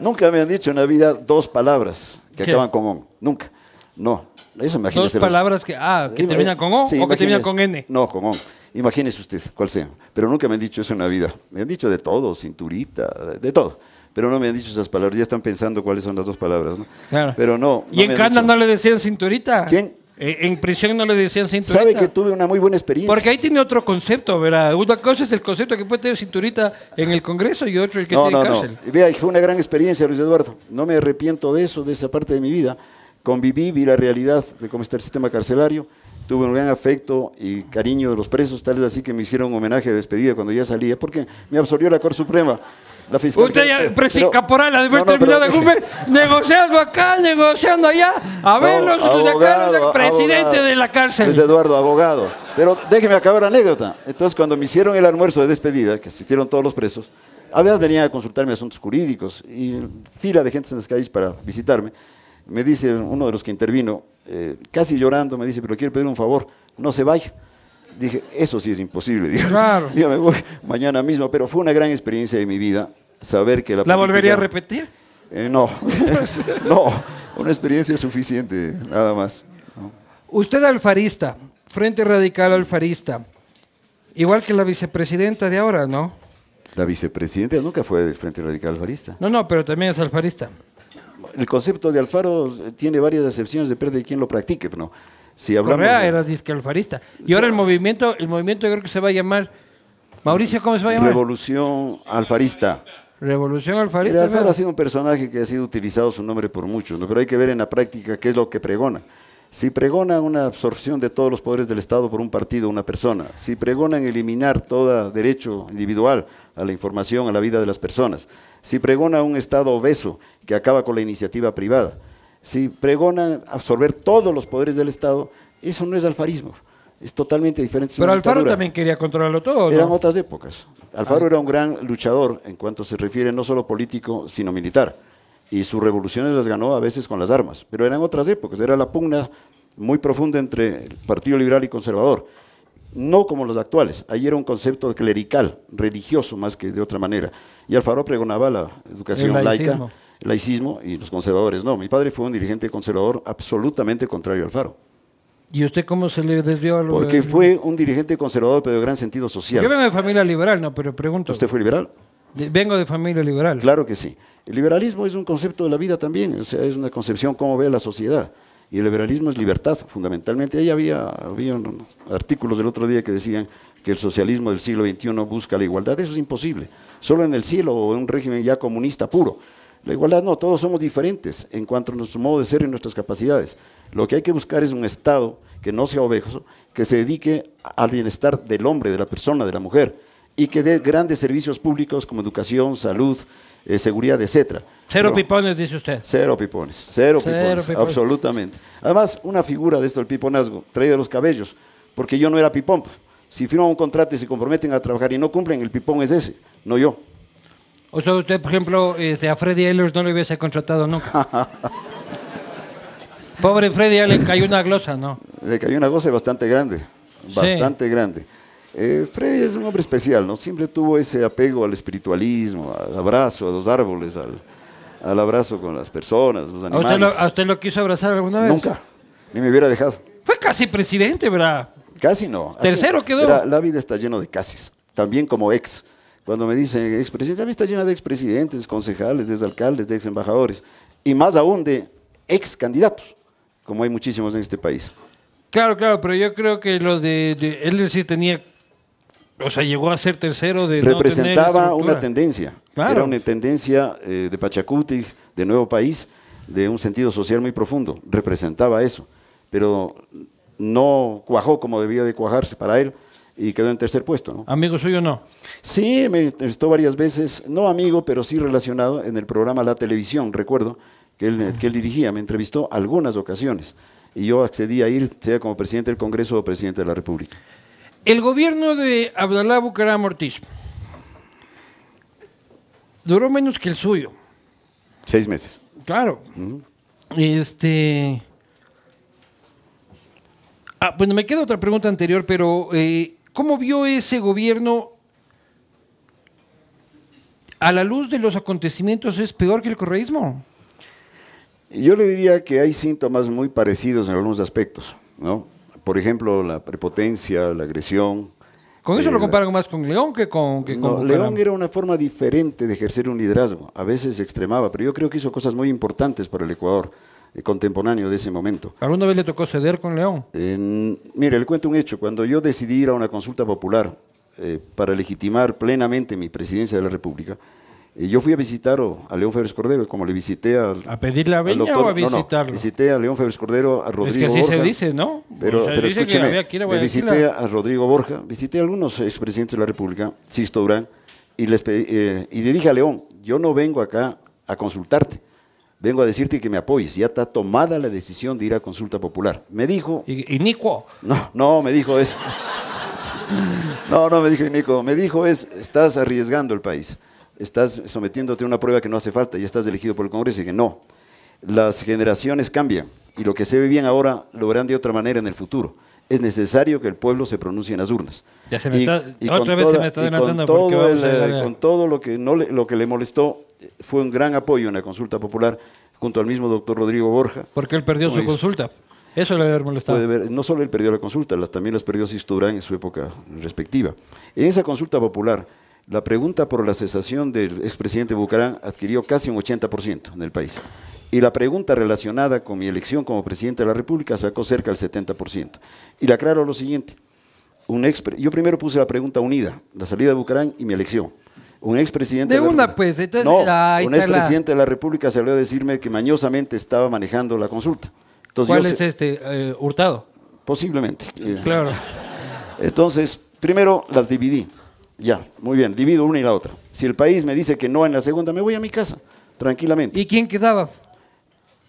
Nunca me han dicho en la vida dos palabras que acaban con on. Nunca. No. Eso Dos palabras que, ah, que terminan con O o que terminan con N. No, con O. Imagínese usted cuál sea. Pero nunca me han dicho eso en la vida. Me han dicho de todo, cinturita, de todo. Pero no me han dicho esas palabras. Ya están pensando cuáles son las dos palabras. Claro. Pero no. ¿Y en Canadá no le decían cinturita? ¿Quién? Eh, en prisión no le decían cinturita. Sabe que tuve una muy buena experiencia. Porque ahí tiene otro concepto, ¿verdad? Una cosa es el concepto que puede tener cinturita en el Congreso y otro el que tiene cárcel. No. Vea, fue una gran experiencia, Luis Eduardo. No me arrepiento de eso, de esa parte de mi vida. Conviví, vi la realidad de cómo está el sistema carcelario. Tuve un gran afecto y cariño de los presos, tal así que me hicieron un homenaje de despedida cuando ya salía, porque me absolvió la Corte Suprema. La Usted ya, pero, caporal, de negociando acá, negociando allá, a ver no, presidente de la cárcel. Es Eduardo, abogado. Pero déjeme acabar la anécdota. Entonces, cuando me hicieron el almuerzo de despedida, que asistieron todos los presos, a veces venían a consultarme asuntos jurídicos y fila de gente en las calles para visitarme. Me dice uno de los que intervino, eh, casi llorando, me dice, pero quiero pedir un favor, no se vaya. Dije, eso sí es imposible. Dije, voy mañana mismo, pero fue una gran experiencia de mi vida saber que la... ¿La volvería a repetir? Eh, no, no, una experiencia suficiente, nada más. Usted alfarista, Frente Radical alfarista, igual que la vicepresidenta de ahora, ¿no? La vicepresidenta nunca fue del Frente Radical alfarista. No, no, pero también es alfarista. El concepto de Alfaro tiene varias acepciones, depende de quién lo practique, ¿no? Si hablamos era disque alfarista. Y ahora el movimiento, el movimiento yo creo que se va a llamar. Mauricio, ¿cómo se va a llamar? Revolución alfarista. Revolución alfarista. ha sido un personaje que ha sido utilizado su nombre por muchos, pero hay que ver en la práctica qué es lo que pregona. Si pregona una absorción de todos los poderes del Estado por un partido, una persona, si en eliminar todo derecho individual a la información, a la vida de las personas, si pregona un Estado obeso que acaba con la iniciativa privada, si pregonan absorber todos los poderes del Estado, eso no es alfarismo. Es totalmente diferente. Pero Alfaro también quería controlarlo todo. Eran otras épocas. Alfaro ah. era un gran luchador en cuanto se refiere no solo político, sino militar. Y sus revoluciones las ganó a veces con las armas. Pero eran otras épocas. Era la pugna muy profunda entre el Partido Liberal y Conservador. No como los actuales. Ahí era un concepto clerical, religioso más que de otra manera. Y Alfaro pregonaba la educación laica laicismo y los conservadores no. Mi padre fue un dirigente conservador absolutamente contrario al Faro. ¿Y usted cómo se le desvió a lo Porque fue un dirigente conservador, pero de gran sentido social. Yo vengo de familia liberal, no, pero pregunto. ¿Usted fue liberal? vengo de familia liberal. Claro que sí. El liberalismo es un concepto de la vida también, o sea, es una concepción cómo ve la sociedad. Y el liberalismo es libertad, fundamentalmente. Ahí había, había artículos del otro día que decían que el socialismo del siglo XXI busca la igualdad. Eso es imposible. Solo en el cielo o en un régimen ya comunista puro. La igualdad no, todos somos diferentes en cuanto a nuestro modo de ser y nuestras capacidades. Lo que hay que buscar es un Estado que no sea ovejoso, que se dedique al bienestar del hombre, de la persona, de la mujer, y que dé grandes servicios públicos como educación, salud, eh, seguridad, etcétera. Cero pipones, dice usted. Cero pipones, cero, pipones, absolutamente. Además, una figura de esto, el piponazgo, trae de los cabellos, porque yo no era pipón. Si firman un contrato y se comprometen a trabajar y no cumplen, el pipón es ese, no yo. O sea, usted, por ejemplo, este, a Freddy Ehlers no lo hubiese contratado nunca. Pobre Freddy, le cayó una glosa, ¿no? Le cayó una glosa bastante grande, bastante grande. Eh, Freddy es un hombre especial, ¿no? Siempre tuvo ese apego al espiritualismo, al abrazo, a los árboles, al, abrazo con las personas, los animales. ¿A usted, lo, quiso abrazar alguna vez? Nunca, ni me hubiera dejado. Fue casi presidente, ¿verdad? Casi no. Tercero quedó. La, la vida está lleno de casi, también como ex. Cuando me dicen expresidente, mí está llena de expresidentes, concejales, de alcaldes, de ex embajadores y más aún de ex candidatos, como hay muchísimos en este país. Claro, claro, pero yo creo que lo de, él sí tenía, o sea, llegó a ser tercero de... Representaba una tendencia, era una tendencia eh, de Pachacuti, de Nuevo País, de un sentido social muy profundo, representaba eso, pero no cuajó como debía de cuajarse para él, y quedó en tercer puesto. ¿no? ¿Amigo suyo no? Sí, me entrevistó varias veces, no amigo, pero sí relacionado en el programa La Televisión, recuerdo, que él, que él dirigía, me entrevistó algunas ocasiones y yo accedí a ir, sea como presidente del Congreso o presidente de la República. El gobierno de Abdalá Bucaram Ortiz duró menos que el suyo. Seis meses. Claro. Este. Ah, bueno, me queda otra pregunta anterior, pero eh, ¿Cómo vio ese gobierno a la luz de los acontecimientos es peor que el correísmo? Yo le diría que hay síntomas muy parecidos en algunos aspectos, ¿no? Por ejemplo, la prepotencia, la agresión. Con eso lo eh, comparan más con León que con... Que León era una forma diferente de ejercer un liderazgo. A veces extremaba, pero yo creo que hizo cosas muy importantes para el Ecuador. Eh, contemporáneo de ese momento. ¿Alguna vez le tocó ceder con León? mire, le cuento un hecho. Cuando yo decidí ir a una consulta popular eh, para legitimar plenamente mi presidencia de la República, eh, yo fui a visitar a León Febres Cordero, como le visité al... ¿A pedirle a venia o a visitarlo? visité a León Febres Cordero, a Rodrigo Borja. Es que así se dice, ¿no? Pero, escúcheme, le visité a Rodrigo Borja, visité a algunos expresidentes de la República, Sisto Durán, y, les y le dije a León, yo no vengo acá a consultarte, vengo a decirte que me apoyes. Ya está tomada la decisión de ir a consulta popular. Me dijo. ¿Inicuo? No, no, me dijo eso. No, no me dijo Inicuo. Me dijo es, estás arriesgando el país. Estás sometiéndote a una prueba que no hace falta y estás elegido por el Congreso. Y que no. Las generaciones cambian y lo que se ve bien ahora lo verán de otra manera en el futuro. Es necesario que el pueblo se pronuncie en las urnas. Ya se me está, otra vez se me está Con todo, con todo lo que, no lo que le molestó fue un gran apoyo en la consulta popular junto al mismo doctor Rodrigo Borja. Porque él perdió su consulta. Eso le debe molestado. no solo él perdió la consulta, las, también las perdió Sisto en su época respectiva. En esa consulta popular, la pregunta por la cesación del expresidente Bucarán adquirió casi un 80% en el país. Y la pregunta relacionada con mi elección como presidente de la República sacó cerca del 70%. Y le aclaro lo siguiente. Un yo primero puse la pregunta unida, la salida de Bucarán y mi elección un expresidente. De, de una, pues. la, de la República salió a decirme que mañosamente estaba manejando la consulta. Entonces, ¿Cuál es este? Eh, ¿Hurtado? Posiblemente. Eh. Claro. Entonces, primero las dividí. Ya, muy bien, divido una y la otra. Si el país me dice que no en la segunda, me voy a mi casa, tranquilamente. ¿Y quién quedaba?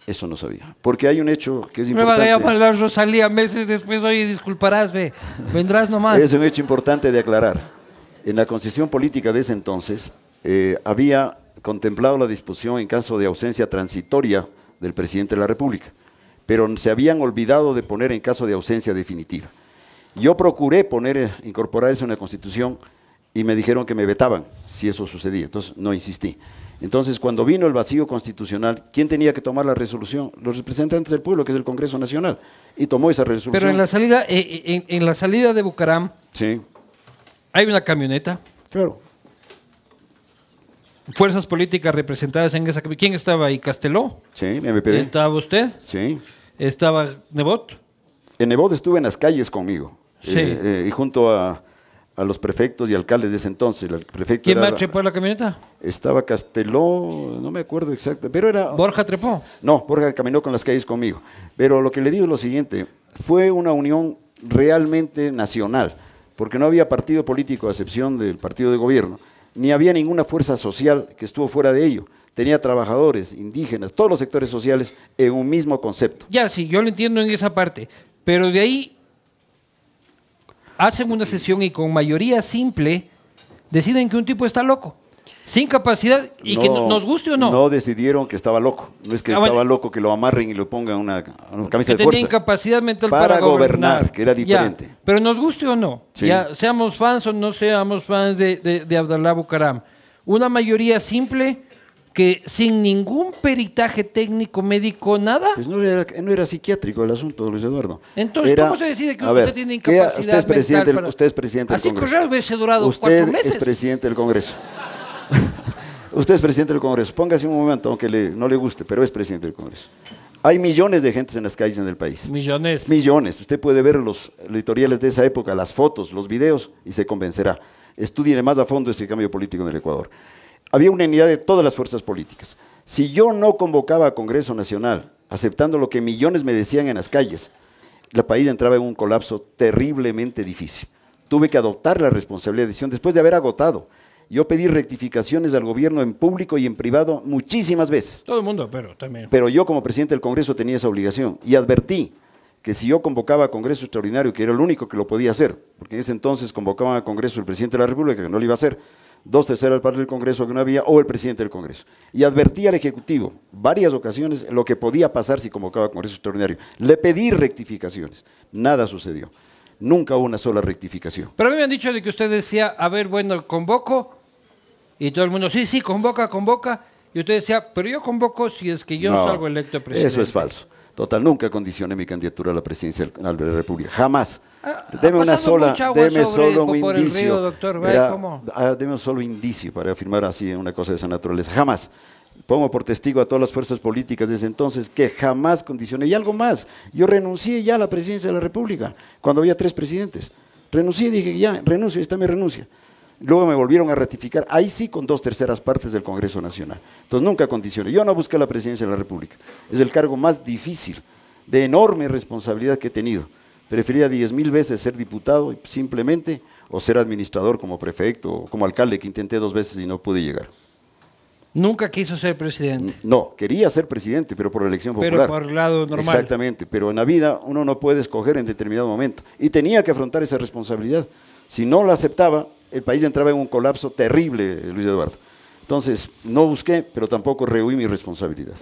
Eso no sabía. Porque hay un hecho que es importante. Me va a llamar Rosalía meses después, oye, disculparás, ve, vendrás nomás. es un hecho importante de aclarar. En la concesión política de ese entonces eh, había contemplado la disposición en caso de ausencia transitoria del presidente de la República, pero se habían olvidado de poner en caso de ausencia definitiva. Yo procuré poner, eh, incorporar eso en la Constitución y me dijeron que me vetaban si eso sucedía, entonces no insistí. Entonces, cuando vino el vacío constitucional, ¿quién tenía que tomar la resolución? Los representantes del pueblo, que es el Congreso Nacional, y tomó esa resolución. Pero en la salida, eh, en la salida de Bucaram, sí. Hay una camioneta. Claro. Fuerzas políticas representadas en esa ¿Quién estaba ahí? ¿Casteló? Sí, me MPD. ¿Estaba usted? Sí. ¿Estaba Nebot? En Nebot estuve en las calles conmigo. Sí. Eh, eh, y junto a, los prefectos y alcaldes de ese entonces. ¿Quién más trepó en la camioneta? Estaba Casteló, no me acuerdo exacto. pero era... ¿Borja trepó? No, Borja caminó con las calles conmigo. Pero lo que le digo es lo siguiente, fue una unión realmente nacional porque no había partido político a excepción del partido de gobierno, ni había ninguna fuerza social que estuvo fuera de ello. Tenía trabajadores, indígenas, todos los sectores sociales en un mismo concepto. Ya, sí, yo lo entiendo en esa parte, pero de ahí hacen una sesión y con mayoría simple deciden que un tipo está loco. Sin capacidad y que nos guste o no. No decidieron que estaba loco. No es que ah, estaba loco que lo amarren y lo pongan una, una camisa de tenía incapacidad mental para, gobernar, que era diferente. pero nos guste o no, ya seamos fans o no seamos fans de, de, de Abdalá Bucaram, una mayoría simple que sin ningún peritaje técnico, médico, nada. Pues no era, psiquiátrico el asunto, Luis Eduardo. Entonces, ¿cómo se decide que usted tiene incapacidad? Usted es presidente, mental usted es presidente del Congreso. Así durado usted meses. Usted es presidente del Congreso. Usted es presidente del Congreso, póngase un momento, aunque no le guste, pero es presidente del Congreso. Hay millones de gente en las calles en el país. Millones. Millones. Usted puede ver los editoriales de esa época, las fotos, los videos y se convencerá. Estudie más a fondo ese cambio político en el Ecuador. Había una unidad de todas las fuerzas políticas. Si yo no convocaba a Congreso Nacional, aceptando lo que millones me decían en las calles, la país entraba en un colapso terriblemente difícil. Tuve que adoptar la responsabilidad de decisión después de haber agotado yo pedí rectificaciones al gobierno en público y en privado muchísimas veces. Todo el mundo, pero también. Pero yo como presidente del Congreso tenía esa obligación y advertí que si yo convocaba a Congreso Extraordinario, que era el único que lo podía hacer, porque en ese entonces convocaban a Congreso el presidente de la República, que no lo iba a hacer, dos terceras del parte del Congreso que no había, o el presidente del Congreso. Y advertí al Ejecutivo varias ocasiones lo que podía pasar si convocaba a Congreso Extraordinario. Le pedí rectificaciones, nada sucedió. Nunca hubo una sola rectificación. Pero a mí me han dicho de que usted decía, a ver, bueno, convoco, y todo el mundo, sí, sí, convoca, convoca. Y usted decía, pero yo convoco si es que yo no, salgo electo presidente. Eso es falso. Total, nunca condicioné mi candidatura a la presidencia de la República. Jamás. Ah, deme una sola, déme solo un indicio. Ah, un solo indicio para afirmar así una cosa de esa naturaleza. Jamás. Pongo por testigo a todas las fuerzas políticas desde entonces que jamás condicioné. Y algo más, yo renuncié ya a la presidencia de la República cuando había tres presidentes. Renuncié y dije, ya, renuncio, esta me renuncia. Luego me volvieron a ratificar, ahí sí con dos terceras partes del Congreso Nacional. Entonces nunca condicioné. Yo no busqué la presidencia de la República. Es el cargo más difícil, de enorme responsabilidad que he tenido. Prefería diez mil veces ser diputado simplemente o ser administrador como prefecto o como alcalde que intenté dos veces y no pude llegar. Nunca quiso ser presidente. No, quería ser presidente, pero por la elección popular. Pero por el lado normal. Exactamente, pero en la vida uno no puede escoger en determinado momento. Y tenía que afrontar esa responsabilidad. Si no la aceptaba, el país entraba en un colapso terrible, Luis Eduardo. Entonces, no busqué, pero tampoco rehuí mi responsabilidad.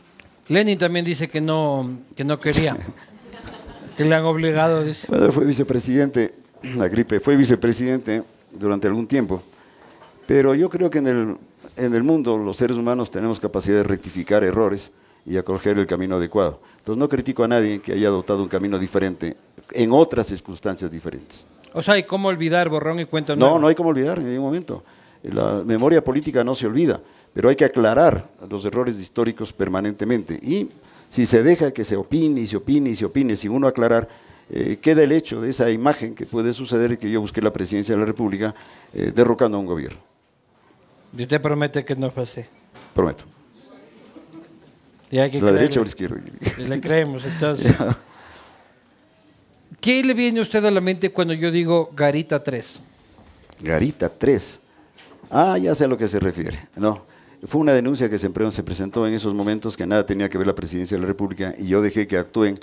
Lenin también dice que no, que no quería, que le han obligado. Dice. Bueno, fue vicepresidente, la gripe, fue vicepresidente durante algún tiempo, pero yo creo que en el, en el mundo los seres humanos tenemos capacidad de rectificar errores y acoger el camino adecuado. Entonces no critico a nadie que haya adoptado un camino diferente en otras circunstancias diferentes. O sea, hay cómo olvidar borrón y cuenta nueva. No, no hay cómo olvidar en ningún momento. La memoria política no se olvida, pero hay que aclarar los errores históricos permanentemente. Y si se deja que se opine y se opine y se opine sin uno aclarar, eh, queda el hecho de esa imagen que puede suceder que yo busqué la presidencia de la República eh, derrocando a un gobierno. ¿Y usted promete que no fue Prometo. ¿La derecha o la izquierda? le creemos, entonces. ¿Qué le viene a usted a la mente cuando yo digo Garita 3? Garita 3. Ah, ya sé a lo que se refiere. No, fue una denuncia que se presentó en esos momentos que nada tenía que ver la presidencia de la República y yo dejé que actúen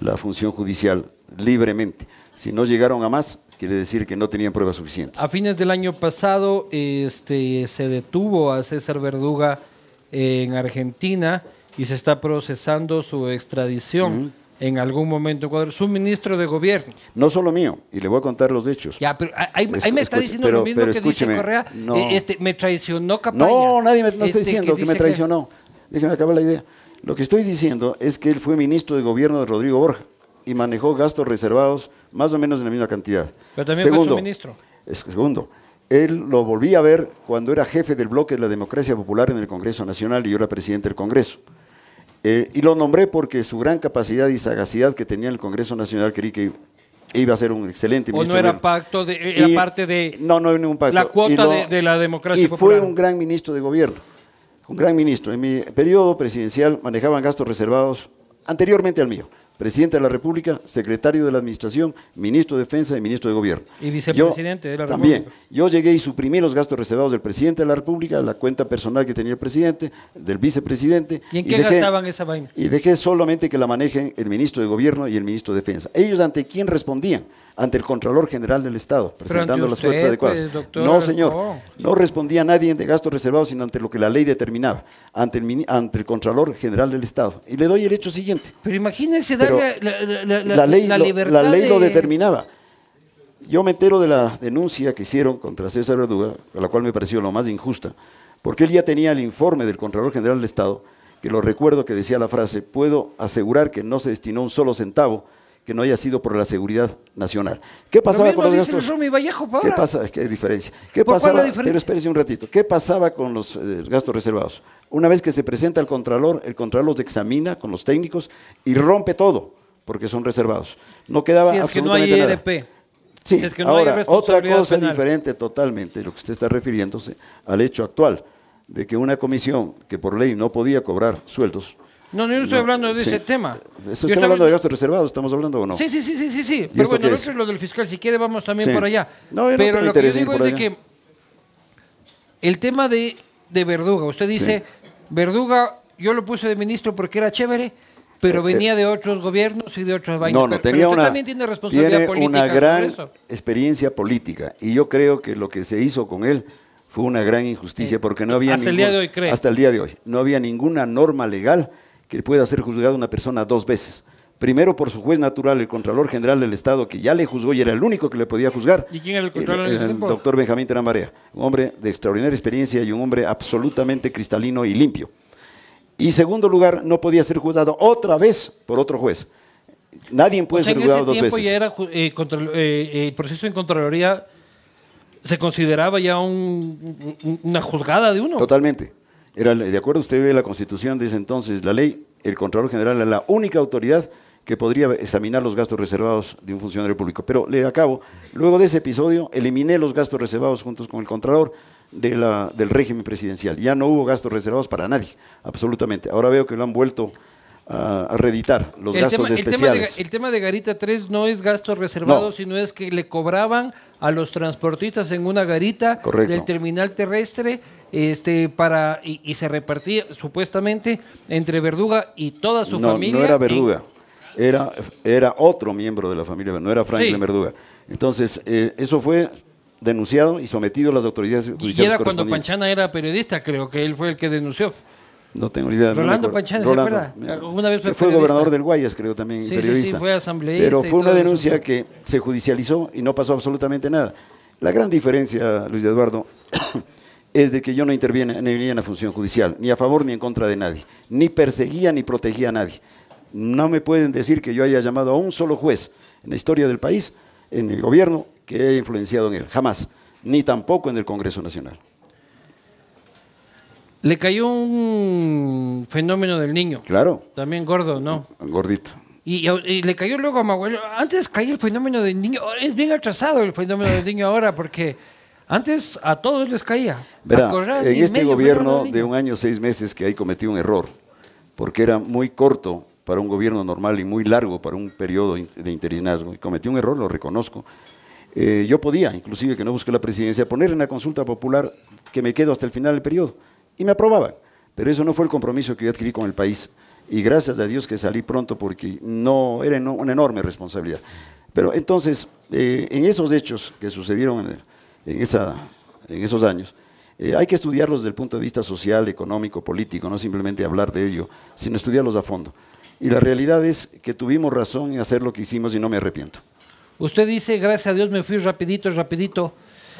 la función judicial libremente. Si no llegaron a más, quiere decir que no tenían pruebas suficientes. A fines del año pasado este, se detuvo a César Verduga en Argentina y se está procesando su extradición en algún momento su ministro de gobierno. No solo mío, y le voy a contar los hechos. Ya, pero ahí, me está diciendo lo mismo que dice Correa. Eh, este, me traicionó Capaña. No, nadie me no está este, diciendo que, me traicionó. Déjeme acabar la idea. Lo que estoy diciendo es que él fue ministro de gobierno de Rodrigo Borja y manejó gastos reservados más o menos en la misma cantidad. Pero también fue su ministro. segundo, él lo volví a ver cuando era jefe del bloque de la democracia popular en el Congreso Nacional y yo era presidente del Congreso. Eh, y lo nombré porque su gran capacidad y sagacidad que tenía el Congreso Nacional creí que iba a ser un excelente ministro. O no era pacto, de, era parte de no, no ningún pacto. la cuota de, la democracia. Y fue un gran ministro de gobierno, un gran ministro. En mi periodo presidencial manejaban gastos reservados anteriormente al mío presidente de la República, secretario de la Administración, ministro de Defensa y ministro de Gobierno. Y vicepresidente de la República. También, yo llegué y suprimí los gastos reservados del presidente de la República, la cuenta personal que tenía el presidente, del vicepresidente. ¿Y en qué gastaban esa vaina? Y dejé solamente que la manejen el ministro de Gobierno y el ministro de Defensa. ¿Ellos ante quién respondían? ante el Contralor General del Estado, presentando las cuentas adecuadas. Pues, no, señor, no respondía a nadie de gastos reservados, sino ante lo que la ley determinaba, ante el, ante el Contralor General del Estado. Y le doy el hecho siguiente. Pero imagínense darle la, la, la, ley, lo, determinaba. Yo me entero de la denuncia que hicieron contra César Verduga, a la cual me pareció lo más injusta, porque él ya tenía el informe del Contralor General del Estado, que lo recuerdo que decía la frase, puedo asegurar que no se destinó un solo centavo que no haya sido por la seguridad nacional. ¿Qué pasaba con los gastos? ¿Qué pasa? ¿Qué diferencia? ¿Qué pasaba? un ratito. ¿Qué pasaba con los eh, gastos reservados? Una vez que se presenta el contralor, el contralor los examina con los técnicos y rompe todo porque son reservados. No quedaba es que no hay EDP. Nada. E sí, ahora, otra cosa diferente totalmente, lo que usted está refiriéndose al hecho actual, de que una comisión que por ley no podía cobrar sueldos, no, no, no estoy hablando de ese tema. Estoy hablando de gastos reservados, ¿estamos hablando o no? Sí, sí, sí, sí, sí. Pero bueno, nosotros lo del fiscal, si quiere, vamos también por allá. No, Pero lo que yo digo es de que el tema de, de Verduga, usted dice, Verduga, yo lo puse de ministro porque era chévere, pero eh, venía eh, de otros gobiernos y de otros vainas. No, no, tenía pero usted también tiene responsabilidad tiene política una gran experiencia política y yo creo que lo que se hizo con él fue una gran injusticia eh, porque no había hasta el día de hoy creo. hasta el día de hoy no había ninguna norma legal que pueda ser juzgada una persona dos veces. Primero por su juez natural, el Contralor General del Estado, que ya le juzgó y era el único que le podía juzgar. ¿Y quién era el Contralor del el, el doctor Benjamín Teramarea. un hombre de extraordinaria experiencia y un hombre absolutamente cristalino y limpio. Y segundo lugar, no podía ser juzgado otra vez por otro juez. Nadie puede ser juzgado dos veces. En ese tiempo ya era eh, eh, eh, el proceso en Contraloría se consideraba ya una juzgada de uno. Totalmente, de acuerdo, usted ve la Constitución, ese entonces la ley, el Contralor General era la única autoridad que podría examinar los gastos reservados de un funcionario público. Pero le acabo, luego de ese episodio eliminé los gastos reservados juntos con el Contralor de la, del régimen presidencial. Ya no hubo gastos reservados para nadie, absolutamente. Ahora veo que lo han vuelto a, reeditar los gastos especiales. El tema, de, Garita 3 no es gastos reservados, sino es que le cobraban a los transportistas en una garita del terminal terrestre este, para, y, se repartía supuestamente entre Verduga y toda su familia. No era Verduga, era, era otro miembro de la familia, no era Franklin Verduga. Entonces, eh, eso fue denunciado y sometido a las autoridades judiciales. Y era cuando Panchana era periodista, creo que él fue el que denunció. No tengo idea. Rolando Panchana, ¿se acuerda? Una vez fue, gobernador del Guayas, creo también, periodista. Sí, sí, fue asambleísta. Pero fue una denuncia que se judicializó y no pasó absolutamente nada. La gran diferencia, Luis Eduardo, es de que yo no interviene ni en la función judicial, ni a favor ni en contra de nadie, ni perseguía ni protegía a nadie. No me pueden decir que yo haya llamado a un solo juez en la historia del país, en el gobierno, que haya influenciado en él, jamás, ni tampoco en el Congreso Nacional. Le cayó un fenómeno del niño. Claro. También gordo, ¿no? Gordito. Y, le cayó luego a Antes cayó el fenómeno del niño. Es bien atrasado el fenómeno del niño ahora porque antes a todos les caía. en este gobierno de un año, seis meses, que ahí cometí un error, porque era muy corto para un gobierno normal y muy largo para un periodo de interinazgo. Y cometí un error, lo reconozco. Eh, yo podía, inclusive que no busqué la presidencia, poner en la consulta popular que me quedo hasta el final del periodo. Y me aprobaba, Pero eso no fue el compromiso que yo adquirí con el país. Y gracias a Dios que salí pronto porque no era una enorme responsabilidad. Pero entonces, eh, en esos hechos que sucedieron en el en, esa, en esos años, eh, hay que estudiarlos desde el punto de vista social, económico, político, no simplemente hablar de ello, sino estudiarlos a fondo. Y la realidad es que tuvimos razón en hacer lo que hicimos y no me arrepiento. Usted dice, gracias a Dios me fui rapidito, rapidito.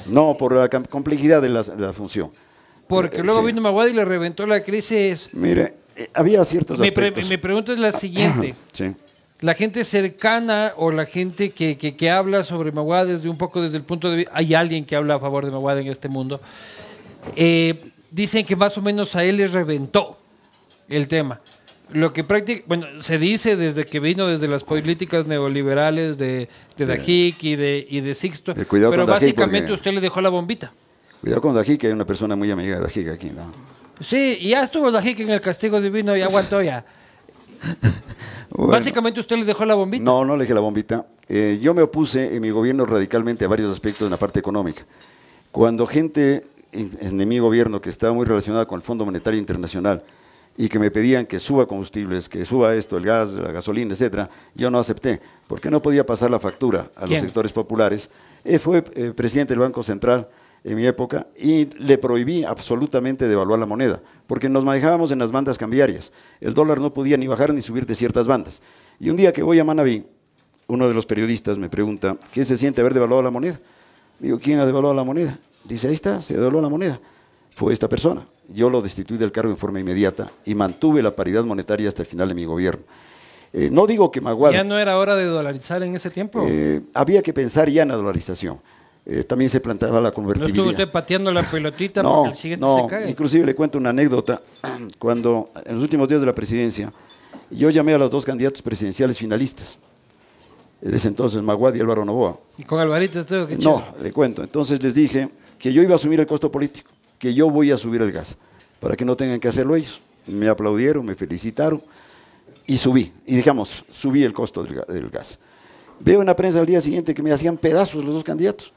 No, por la complejidad de la, función. Porque eh, luego vino Maguad y le reventó la crisis. Mire, eh, había ciertos mi aspectos. mi pregunta es la siguiente. sí la gente cercana o la gente que, habla sobre Maguá desde un poco desde el punto de vista, hay alguien que habla a favor de Maguá en este mundo, eh, dicen que más o menos a él le reventó el tema. Lo que prácticamente, bueno, se dice desde que vino desde las políticas neoliberales de, de Dajik y de, y de Sixto, pero básicamente usted le dejó la bombita. Cuidado con Dajik, hay una persona muy amiga de Dajik aquí, ¿no? Sí, ya estuvo Dajik en el castigo divino y aguantó ya. Básicamente usted le dejó la bombita. No, no le dejé la bombita. Eh, yo me opuse en mi gobierno radicalmente a varios aspectos en la parte económica. Cuando gente en, mi gobierno que estaba muy relacionada con el Fondo Monetario Internacional y que me pedían que suba combustibles, que suba esto, el gas, la gasolina, etcétera, yo no acepté, porque no podía pasar la factura a los sectores populares. Eh, fue eh, presidente del Banco Central en mi época y le prohibí absolutamente devaluar la moneda, porque nos manejábamos en las bandas cambiarias. El dólar no podía ni bajar ni subir de ciertas bandas. Y un día que voy a Manaví, uno de los periodistas me pregunta, ¿qué se siente haber devaluado la moneda? Digo, ¿quién ha devaluado la moneda? Dice, ahí está, se devaluó la moneda. Fue esta persona. Yo lo destituí del cargo en forma inmediata y mantuve la paridad monetaria hasta el final de mi gobierno. Eh, no digo que Maguad... ¿Ya no era hora de dolarizar en ese tiempo? Eh, había que pensar ya en la dolarización. Eh, también se planteaba la convertibilidad. ¿No estuvo usted pateando la pelotita no, porque el siguiente no, se Inclusive le cuento una anécdota. Cuando, en los últimos días de la presidencia, yo llamé a los dos candidatos presidenciales finalistas. Desde entonces, Maguad y Álvaro Novoa. ¿Y con Alvarito estuvo? que No, le cuento. Entonces les dije que yo iba a asumir el costo político, que yo voy a subir el gas, para que no tengan que hacerlo ellos. Me aplaudieron, me felicitaron y subí. Y digamos, subí el costo del, del gas. Veo en la prensa al día siguiente que me hacían pedazos los dos candidatos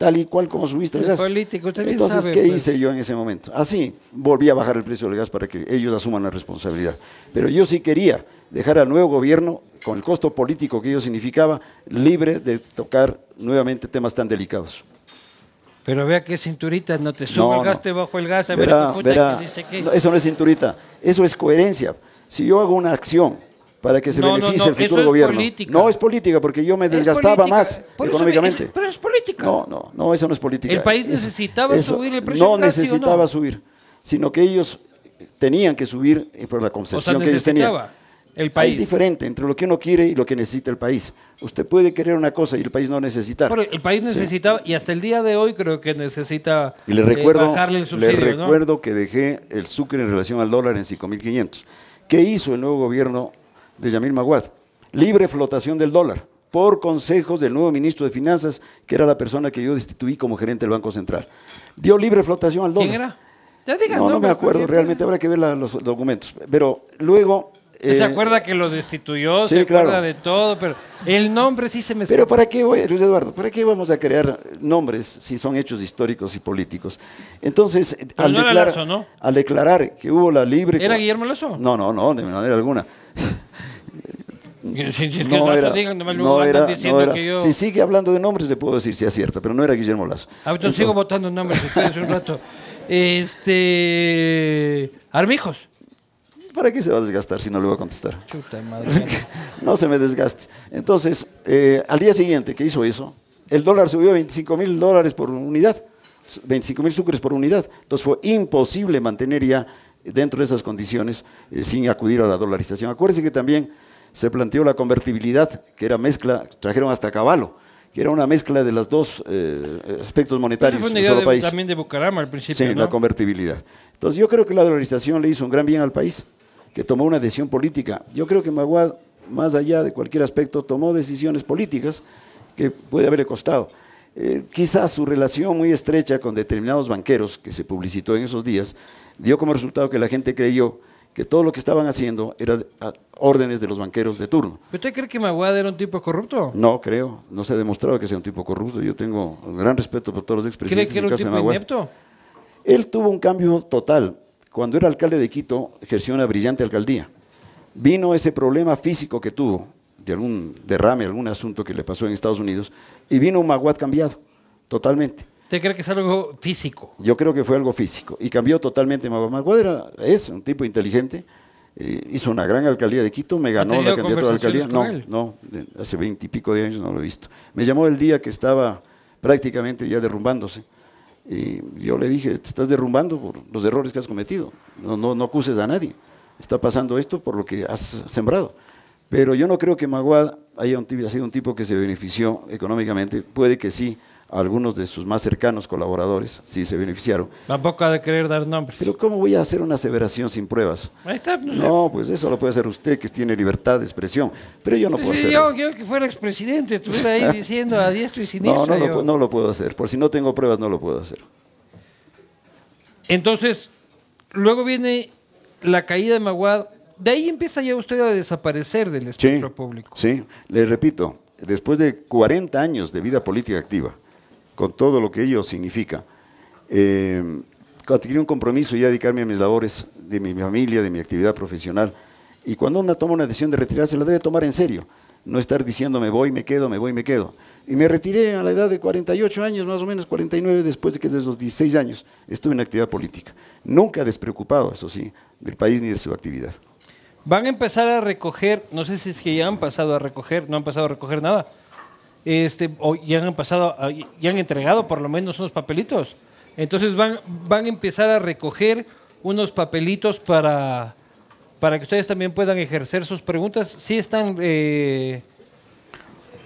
tal y cual como subiste el, gas. Entonces, ¿qué pues. hice yo en ese momento? Así, ah, volví a bajar el precio del gas para que ellos asuman la responsabilidad. Pero yo sí quería dejar al nuevo gobierno, con el costo político que ello significaba, libre de tocar nuevamente temas tan delicados. Pero vea que cinturita, no te subo el gas, bajo el gas, a ver, que dice que... eso no es cinturita, eso es coherencia. Si yo hago una acción para que se beneficie el futuro es gobierno. Política. No es política, porque yo me desgastaba más económicamente. pero es política. No, no, no, eso no es política. El país necesitaba subir el precio. No necesitaba subir, sino que ellos tenían que subir eh, por la concepción que ellos tenían. El país. Hay diferente entre lo que uno quiere y lo que necesita el país. Usted puede querer una cosa y el país no necesitar. el país necesitaba, y hasta el día de hoy creo que necesita y le eh, recuerdo, bajarle Le recuerdo que dejé el sucre en relación al dólar en 5.500. ¿Qué hizo el nuevo gobierno de Yamil Maguad, libre flotación del dólar, por consejos del nuevo ministro de Finanzas, que era la persona que yo destituí como gerente del Banco Central. Dio libre flotación al dólar. ¿Quién era? Ya no, no, me pues, acuerdo, realmente habrá que ver los documentos. Pero luego... se eh, acuerda que lo destituyó, sí, se acuerda de todo, pero el nombre sí se me... Pero ¿para qué, voy, Luis Eduardo? ¿Para qué vamos a crear nombres si son hechos históricos y políticos? Entonces, al, no declarar, al declarar que hubo la libre... ¿Era Guillermo Lazo? No, no, no, de manera alguna. Si, sigue hablando de nombres, le puedo decir si es cierto pero no era Guillermo Lazo. Ah, sigo votando nombres, Este. Armijos. ¿Para qué se va a desgastar si no le voy a contestar? no se me desgaste. Entonces, eh, al día siguiente que hizo eso, el dólar subió 25 mil dólares por unidad, 25 mil sucres por unidad. Entonces fue imposible mantener ya dentro de esas condiciones eh, sin acudir a la dolarización. Acuérdense que también se planteó la convertibilidad, que era mezcla, trajeron hasta caballo, que era una mezcla de los dos eh, aspectos monetarios del país. También de Bucarama al principio. Sí, la convertibilidad. Entonces yo creo que la dolarización le hizo un gran bien al país, que tomó una decisión política. Yo creo que Maguad, más allá de cualquier aspecto, tomó decisiones políticas que puede haberle costado. Eh, quizás su relación muy estrecha con determinados banqueros, que se publicitó en esos días, dio como resultado que la gente creyó que todo lo que estaban haciendo era órdenes de los banqueros de turno. ¿Usted cree que Maguad era un tipo corrupto? No, creo. No se ha demostrado que sea un tipo corrupto. Yo tengo un gran respeto por todos los expresidentes. ¿Cree que era un tipo inepto? Él tuvo un cambio total. Cuando era alcalde de Quito, ejerció una brillante alcaldía. Vino ese problema físico que tuvo, de algún derrame, algún asunto que le pasó en Estados Unidos, y vino un Maguad cambiado, totalmente. ¿Usted cree que es algo físico? Yo creo que fue algo físico y cambió totalmente Maguad, Maguad Es un tipo inteligente, eh, hizo una gran alcaldía de Quito, me ganó la candidatura de alcaldía. No, no, hace veintipico de años no lo he visto. Me llamó el día que estaba prácticamente ya derrumbándose. Y yo le dije, te estás derrumbando por los errores que has cometido. No, no, no acuses a nadie. Está pasando esto por lo que has sembrado. Pero yo no creo que Maguad haya sido un tipo que se benefició económicamente. Puede que sí, algunos de sus más cercanos colaboradores sí se beneficiaron. Tampoco ha de querer dar nombres. Pero ¿cómo voy a hacer una aseveración sin pruebas? no, pues eso lo puede hacer usted que tiene libertad de expresión, pero yo no puedo si Yo, que fuera expresidente estuviera ahí diciendo a diestro y siniestro. No, no, lo, no lo puedo hacer, por si no tengo pruebas no lo puedo hacer. Entonces, luego viene la caída de Maguad. De ahí empieza ya usted a desaparecer del espectro público. Sí, le repito, después de 40 años de vida política activa, con todo lo que ello significa. Eh, adquirí un compromiso y dedicarme a mis labores de mi familia, de mi actividad profesional. Y cuando una toma una decisión de retirarse, la debe tomar en serio. No estar diciendo me voy, me quedo, me voy, me quedo. Y me retiré a la edad de 48 años, más o menos 49, después de que desde los 16 años estuve en actividad política. Nunca despreocupado, eso sí, del país ni de su actividad. Van a empezar a recoger, no sé si es que ya han pasado a recoger, no han pasado a recoger nada, este, ya han pasado, ah, ya han entregado por lo menos unos papelitos. Entonces van, van a empezar a recoger unos papelitos para, para que ustedes también puedan ejercer sus preguntas. Si están, eh,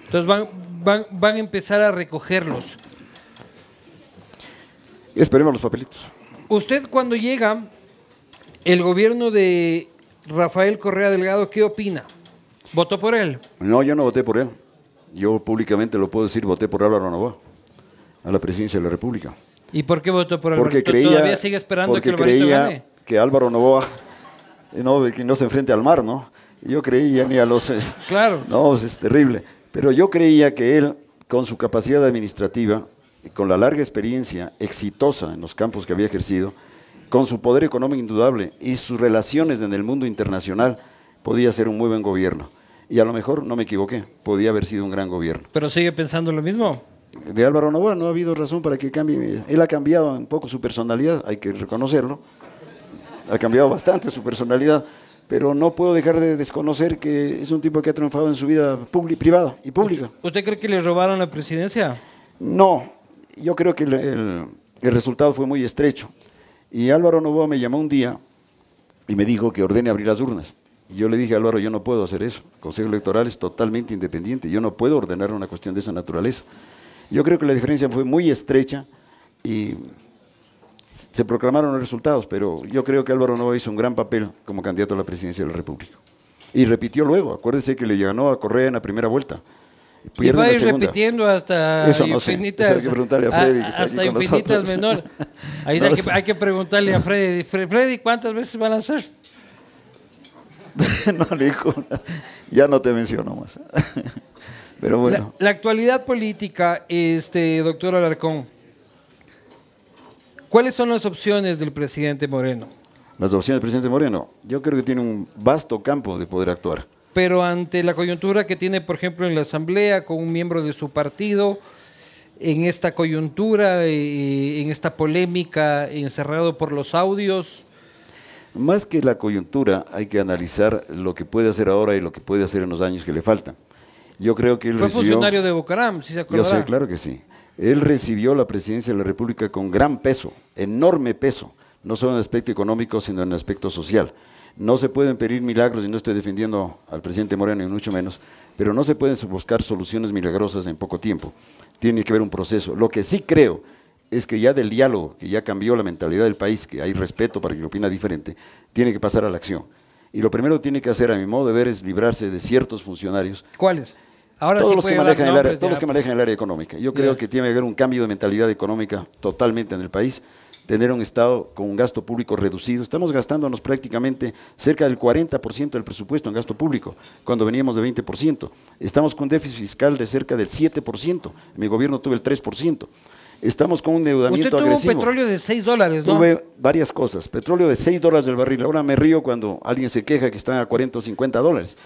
entonces van, van, van a empezar a recogerlos. Esperemos los papelitos. Usted cuando llega, el gobierno de Rafael Correa Delgado, ¿qué opina? ¿Votó por él? No, yo no voté por él yo públicamente lo puedo decir, voté por Álvaro Novoa a la presidencia de la República. ¿Y por qué votó por Álvaro? Porque todavía sigue esperando porque que creía que Álvaro Novoa eh, que no se enfrente al mar, ¿no? Yo creía ni a los... Eh, claro. No, pues, es terrible. Pero yo creía que él, con su capacidad administrativa, con la larga experiencia exitosa en los campos que había ejercido, con su poder económico indudable y sus relaciones en el mundo internacional, podía ser un muy buen gobierno y a lo mejor no me equivoqué, podía haber sido un gran gobierno. ¿Pero sigue pensando lo mismo? De Álvaro Novoa no ha habido razón para que cambie. Él ha cambiado un poco su personalidad, hay que reconocerlo. Ha cambiado bastante su personalidad, pero no puedo dejar de desconocer que es un tipo que ha triunfado en su vida privada y pública. ¿Usted cree que le robaron la presidencia? No, yo creo que el, resultado fue muy estrecho. Y Álvaro Novoa me llamó un día y me dijo que ordene abrir las urnas yo le dije a Álvaro, yo no puedo hacer eso. El Consejo Electoral es totalmente independiente. Yo no puedo ordenar una cuestión de esa naturaleza. Yo creo que la diferencia fue muy estrecha y se proclamaron los resultados, pero yo creo que Álvaro no hizo un gran papel como candidato a la presidencia de la República. Y repitió luego, acuérdese que le ganó a Correa en la primera vuelta. Y va a ir repitiendo hasta infinitas. hay que preguntarle a Freddy. hasta infinitas hay, que, hay, que, preguntarle a Freddy. Freddy, ¿cuántas veces van a lanzar? no le dijo Ya no te menciono más. Pero bueno. La, actualidad política, este, doctor Alarcón. ¿Cuáles son las opciones del presidente Moreno? Las opciones del presidente Moreno. Yo creo que tiene un vasto campo de poder actuar. Pero ante la coyuntura que tiene, por ejemplo, en la Asamblea con un miembro de su partido, en esta coyuntura, eh, en esta polémica encerrado por los audios, más que la coyuntura, hay que analizar lo que puede hacer ahora y lo que puede hacer en los años que le faltan. Yo creo que él Fue funcionario de Bocaram, si se acuerda. Yo sé, claro que sí. Él recibió la presidencia de la República con gran peso, enorme peso, no solo en aspecto económico, sino en aspecto social. No se pueden pedir milagros, y no estoy defendiendo al presidente Moreno, ni mucho menos, pero no se pueden buscar soluciones milagrosas en poco tiempo. Tiene que haber un proceso. Lo que sí creo es que ya del diálogo, que ya cambió la mentalidad del país, que hay respeto para quien opina diferente, tiene que pasar a la acción. Y lo primero que tiene que hacer, a mi modo de ver, es librarse de ciertos funcionarios. ¿Cuáles? Ahora todos, los, que manejan el área, económica. Yo creo que tiene que haber un cambio de mentalidad económica totalmente en el país tener un Estado con un gasto público reducido. Estamos gastándonos prácticamente cerca del 40% del presupuesto en gasto público, cuando veníamos de 20%. Estamos con un déficit fiscal de cerca del 7%. mi gobierno tuve el 3%. Estamos con un endeudamiento Usted tuvo un petróleo de 6 dólares, ¿no? Tuve varias cosas. Petróleo de 6 dólares del barril. Ahora me río cuando alguien se queja que están a 40 o 50 dólares.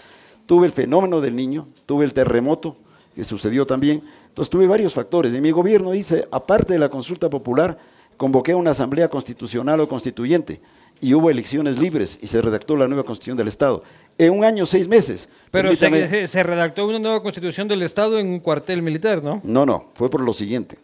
Tuve el fenómeno del niño, tuve el terremoto que sucedió también. Entonces tuve varios factores. Y mi gobierno dice aparte de la consulta popular, convoqué a una asamblea constitucional o constituyente y hubo elecciones libres y se redactó la nueva constitución del Estado. En un año, seis meses. Pero se redactó una nueva constitución del Estado en un cuartel militar, ¿no? No, no, fue por lo siguiente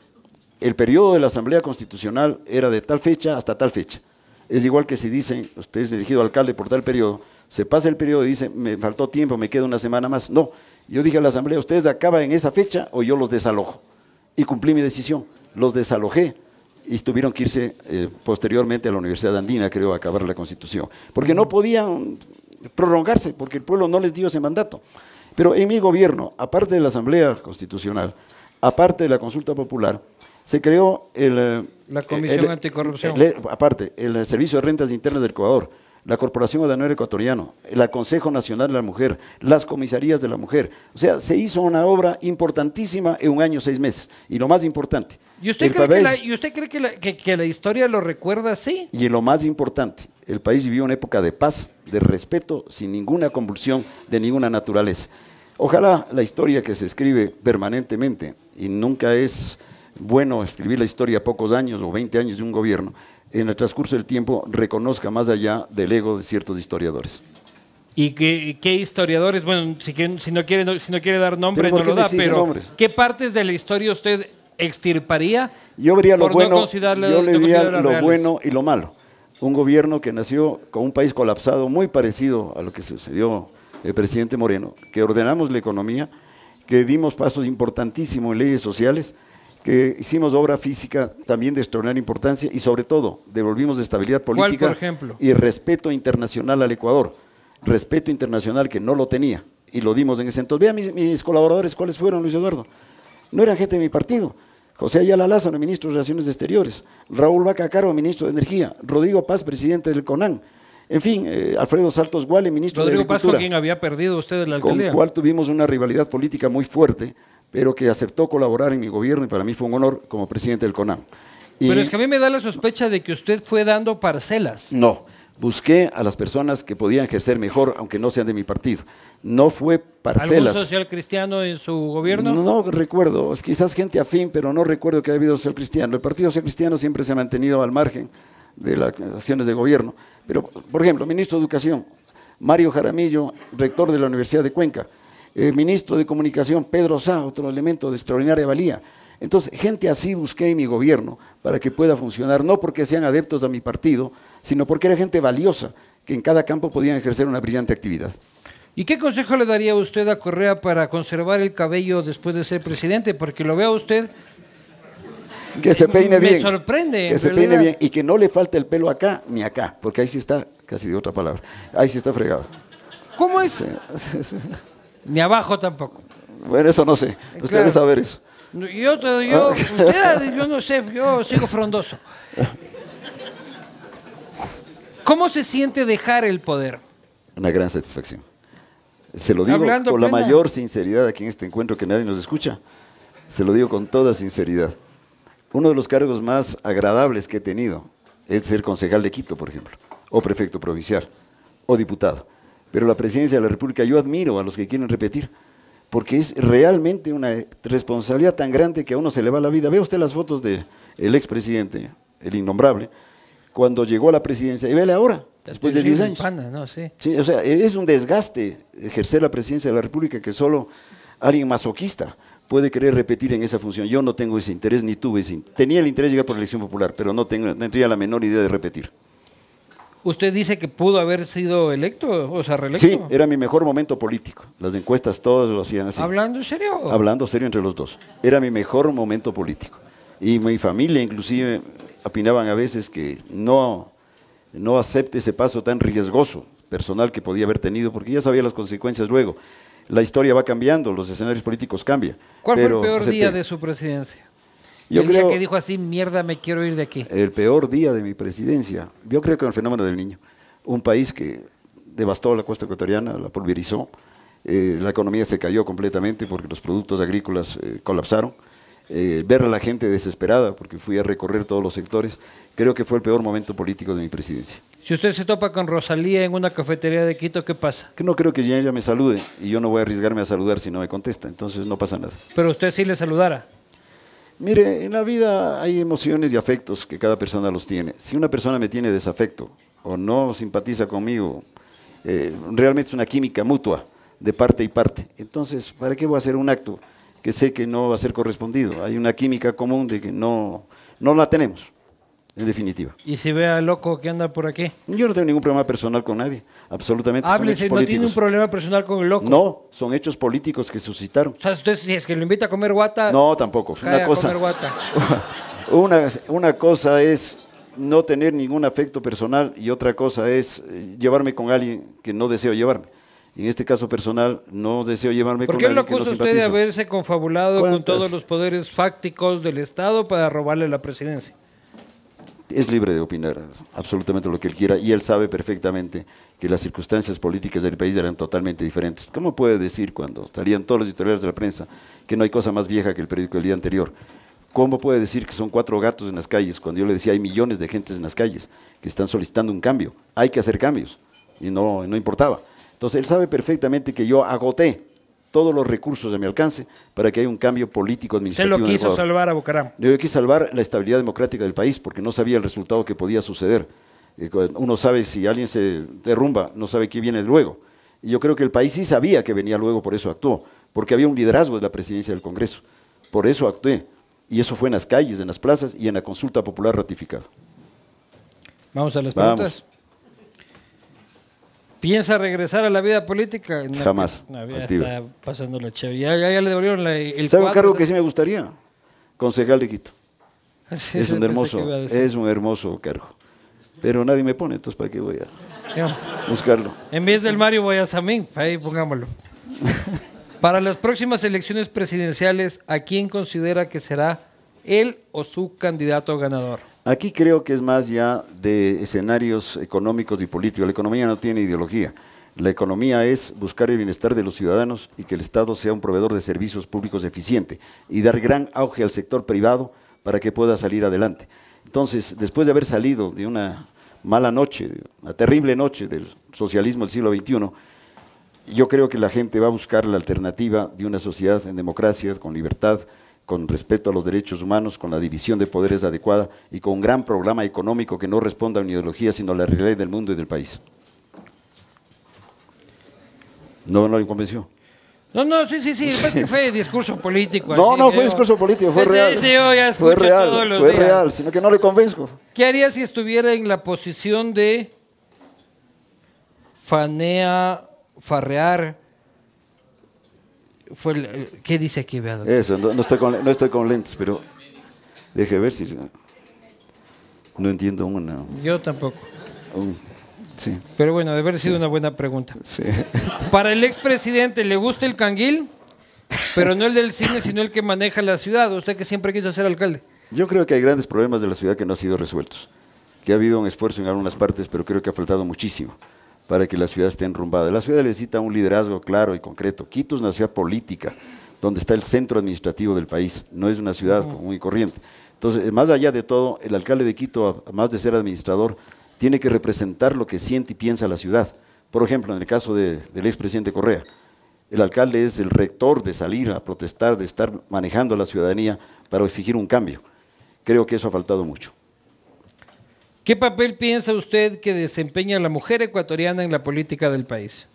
el periodo de la Asamblea Constitucional era de tal fecha hasta tal fecha. Es igual que si dicen, usted es elegido alcalde por tal periodo, se pasa el periodo y dice, me faltó tiempo, me queda una semana más. No, yo dije a la Asamblea, ustedes acaban en esa fecha o yo los desalojo. Y cumplí mi decisión, los desalojé y tuvieron que irse eh, posteriormente a la Universidad Andina, creo, a acabar la Constitución. Porque no podían prolongarse, porque el pueblo no les dio ese mandato. Pero en mi gobierno, aparte de la Asamblea Constitucional, aparte de la consulta popular, se creó el... Eh, la Comisión Anticorrupción. aparte, el Servicio de Rentas Internas del Ecuador, la Corporación Aduanera Ecuatoriano, el Consejo Nacional de la Mujer, las comisarías de la mujer. O sea, se hizo una obra importantísima en un año, seis meses. Y lo más importante... ¿Y usted cree, que la historia lo recuerda así? Y lo más importante, el país vivió una época de paz, de respeto, sin ninguna convulsión de ninguna naturaleza. Ojalá la historia que se escribe permanentemente y nunca es bueno escribir la historia a pocos años o 20 años de un gobierno, en el transcurso del tiempo reconozca más allá del ego de ciertos historiadores. ¿Y qué, historiadores? Bueno, si, no quiere, si no quiere dar nombre, no lo da, pero ¿qué partes de la historia usted extirparía? Yo vería lo bueno, yo le diría lo bueno y lo malo. Un gobierno que nació con un país colapsado muy parecido a lo que sucedió el presidente Moreno, que ordenamos la economía, que dimos pasos importantísimos en leyes sociales, que hicimos obra física también de extraordinaria importancia y sobre todo devolvimos estabilidad política y respeto internacional al Ecuador, respeto internacional que no lo tenía y lo dimos en ese entonces. Vean mis, colaboradores, ¿cuáles fueron, Luis Eduardo? No eran gente de mi partido, José Ayala Lázaro, ministro de Relaciones Exteriores, Raúl Vaca Caro, ministro de Energía, Rodrigo Paz, presidente del CONAN, en fin, eh, Alfredo Saltos Guale, ministro de Agricultura. Rodrigo quien había perdido usted la alcaldía. Con cual tuvimos una rivalidad política muy fuerte, pero que aceptó colaborar en mi gobierno y para mí fue un honor como presidente del CONAM. pero es que a mí me da la sospecha de que usted fue dando parcelas. No, busqué a las personas que podían ejercer mejor, aunque no sean de mi partido. No fue parcelas. ¿Algún social cristiano en su gobierno? No, recuerdo, es quizás gente afín, pero no recuerdo que haya habido social cristiano. El Partido Social Cristiano siempre se ha mantenido al margen de las acciones de gobierno. Pero, por ejemplo, ministro de Educación, Mario Jaramillo, rector de la Universidad de Cuenca, eh, ministro de Comunicación, Pedro Sá, otro elemento de extraordinaria valía. Entonces, gente así busqué en mi gobierno para que pueda funcionar, no porque sean adeptos a mi partido, sino porque era gente valiosa, que en cada campo podían ejercer una brillante actividad. ¿Y qué consejo le daría usted a Correa para conservar el cabello después de ser presidente? Porque lo veo usted que se peine bien. Me sorprende. Que se peine bien y que no le falte el pelo acá ni acá, porque ahí sí está, casi de otra palabra, ahí sí está fregado. ¿Cómo es? ni abajo tampoco. Bueno, eso no sé. Eh, Usted debe saber eso. Yo, yo, ah. yo no sé, yo sigo frondoso. ¿Cómo se siente dejar el poder? Una gran satisfacción. Se lo digo con la mayor sinceridad aquí en este encuentro que nadie nos escucha. Se lo digo con toda sinceridad uno de los cargos más agradables que he tenido es ser concejal de Quito, por ejemplo, o prefecto provincial, o diputado. Pero la presidencia de la República, yo admiro a los que quieren repetir, porque es realmente una responsabilidad tan grande que a uno se le va la vida. Ve usted las fotos del expresidente, el innombrable, cuando llegó a la presidencia, y vele ahora, después de 10 años. o sea, es un desgaste ejercer la presidencia de la República que solo alguien masoquista puede querer repetir en esa función. Yo no tengo ese interés, ni tuve ese interés. Tenía el interés de llegar por la elección popular, pero no, tengo, no tenía la menor idea de repetir. ¿Usted dice que pudo haber sido electo, o sea, reelecto? Sí, era mi mejor momento político. Las encuestas todas lo hacían así. ¿Hablando en serio? Hablando serio entre los dos. Era mi mejor momento político. Y mi familia inclusive opinaban a veces que no, no acepte ese paso tan riesgoso personal que podía haber tenido, porque ya sabía las consecuencias luego la historia va cambiando, los escenarios políticos cambian. ¿Cuál fue el peor pues, día de su presidencia? Yo el creo, día que dijo así, mierda, me quiero ir de aquí. El peor día de mi presidencia. Yo creo que el fenómeno del niño. Un país que devastó la costa ecuatoriana, la pulverizó, eh, la economía se cayó completamente porque los productos agrícolas eh, colapsaron. Eh, ver a la gente desesperada, porque fui a recorrer todos los sectores, creo que fue el peor momento político de mi presidencia. Si usted se topa con Rosalía en una cafetería de Quito, ¿qué pasa? Que no creo que ella me salude y yo no voy a arriesgarme a saludar si no me contesta, entonces no pasa nada. Pero usted sí le saludara. Mire, en la vida hay emociones y afectos que cada persona los tiene. Si una persona me tiene desafecto o no simpatiza conmigo, eh, realmente es una química mutua de parte y parte. Entonces, ¿para qué voy a hacer un acto que sé que no va a ser correspondido. Hay una química común de que no, no la tenemos, en definitiva. ¿Y si ve a loco que anda por aquí? Yo no tengo ningún problema personal con nadie, absolutamente. Háblese, no tiene un problema personal con el loco. No, son hechos políticos que suscitaron. O sea, usted si es que lo invita a comer guata. No, tampoco. una cosa, a comer guata. Una, una cosa es no tener ningún afecto personal y otra cosa es eh, llevarme con alguien que no deseo llevarme en este caso personal, no deseo llevarme ¿Por qué lo acusa usted de haberse confabulado con todos los poderes fácticos del Estado para robarle la presidencia? Es libre de opinar absolutamente lo que él quiera y él sabe perfectamente que las circunstancias políticas del país eran totalmente diferentes. ¿Cómo puede decir cuando estarían todos los editoriales de la prensa que no hay cosa más vieja que el periódico del día anterior? ¿Cómo puede decir que son cuatro gatos en las calles cuando yo le decía hay millones de gentes en las calles que están solicitando un cambio? Hay que hacer cambios y no, no importaba. Entonces, él sabe perfectamente que yo agoté todos los recursos de mi alcance para que haya un cambio político administrativo. Se lo quiso salvar a Bucaram. Yo quise salvar la estabilidad democrática del país porque no sabía el resultado que podía suceder. Eh, uno sabe si alguien se derrumba, no sabe qué viene luego. Y yo creo que el país sí sabía que venía luego, por eso actuó, porque había un liderazgo de la presidencia del Congreso. Por eso actué. Y eso fue en las calles, en las plazas y en la consulta popular ratificada. Vamos a las preguntas. ¿Piensa regresar a la vida política? Jamás. está pasándolo chévere. Ya, le devolvieron el ¿Sabe un cargo que sí me gustaría? Concejal de Quito. es un hermoso, es un hermoso cargo. Pero nadie me pone, entonces ¿para qué voy a buscarlo? En vez del Mario voy a Samín, ahí pongámoslo. Para las próximas elecciones presidenciales, ¿a quién considera que será él o su candidato ganador? Aquí creo que es más ya de escenarios económicos y políticos. La economía no tiene ideología. La economía es buscar el bienestar de los ciudadanos y que el Estado sea un proveedor de servicios públicos eficiente y dar gran auge al sector privado para que pueda salir adelante. Entonces, después de haber salido de una mala noche, una terrible noche del socialismo del siglo XXI, yo creo que la gente va a buscar la alternativa de una sociedad en democracia, con libertad, con respeto a los derechos humanos, con la división de poderes adecuada y con un gran programa económico que no responda a una ideología, sino a la realidad del mundo y del país. ¿No, no le convenció? No, no, sí, sí, sí, pues fue discurso político. No, no, fue discurso político, fue real. fue real, fue real, sino que no le convenzco. ¿Qué haría si estuviera en la posición de fanea, farrear, fue ¿Qué dice aquí, vea, Eso, no, estoy con, no estoy con lentes, pero deje ver si... No entiendo una. Yo tampoco. sí. Pero bueno, debe haber sido una buena pregunta. Sí. Para el expresidente, ¿le gusta el canguil? Pero no el del cine, sino el que maneja la ciudad. Usted que siempre quiso ser alcalde. Yo creo que hay grandes problemas de la ciudad que no han sido resueltos. Que ha habido un esfuerzo en algunas partes, pero creo que ha faltado muchísimo para que la ciudad esté enrumbada. La ciudad necesita un liderazgo claro y concreto. Quito es una ciudad política, donde está el centro administrativo del país, no es una ciudad común y corriente. Entonces, eh, más allá de todo, el alcalde de Quito, más de ser administrador, tiene que representar lo que siente y piensa la ciudad. Por ejemplo, en el caso del expresidente Correa, el alcalde es el rector de salir a protestar, de estar manejando a la ciudadanía para exigir un cambio. Creo que eso ha faltado mucho. ¿Qué papel piensa usted que desempeña la mujer ecuatoriana en la política del país?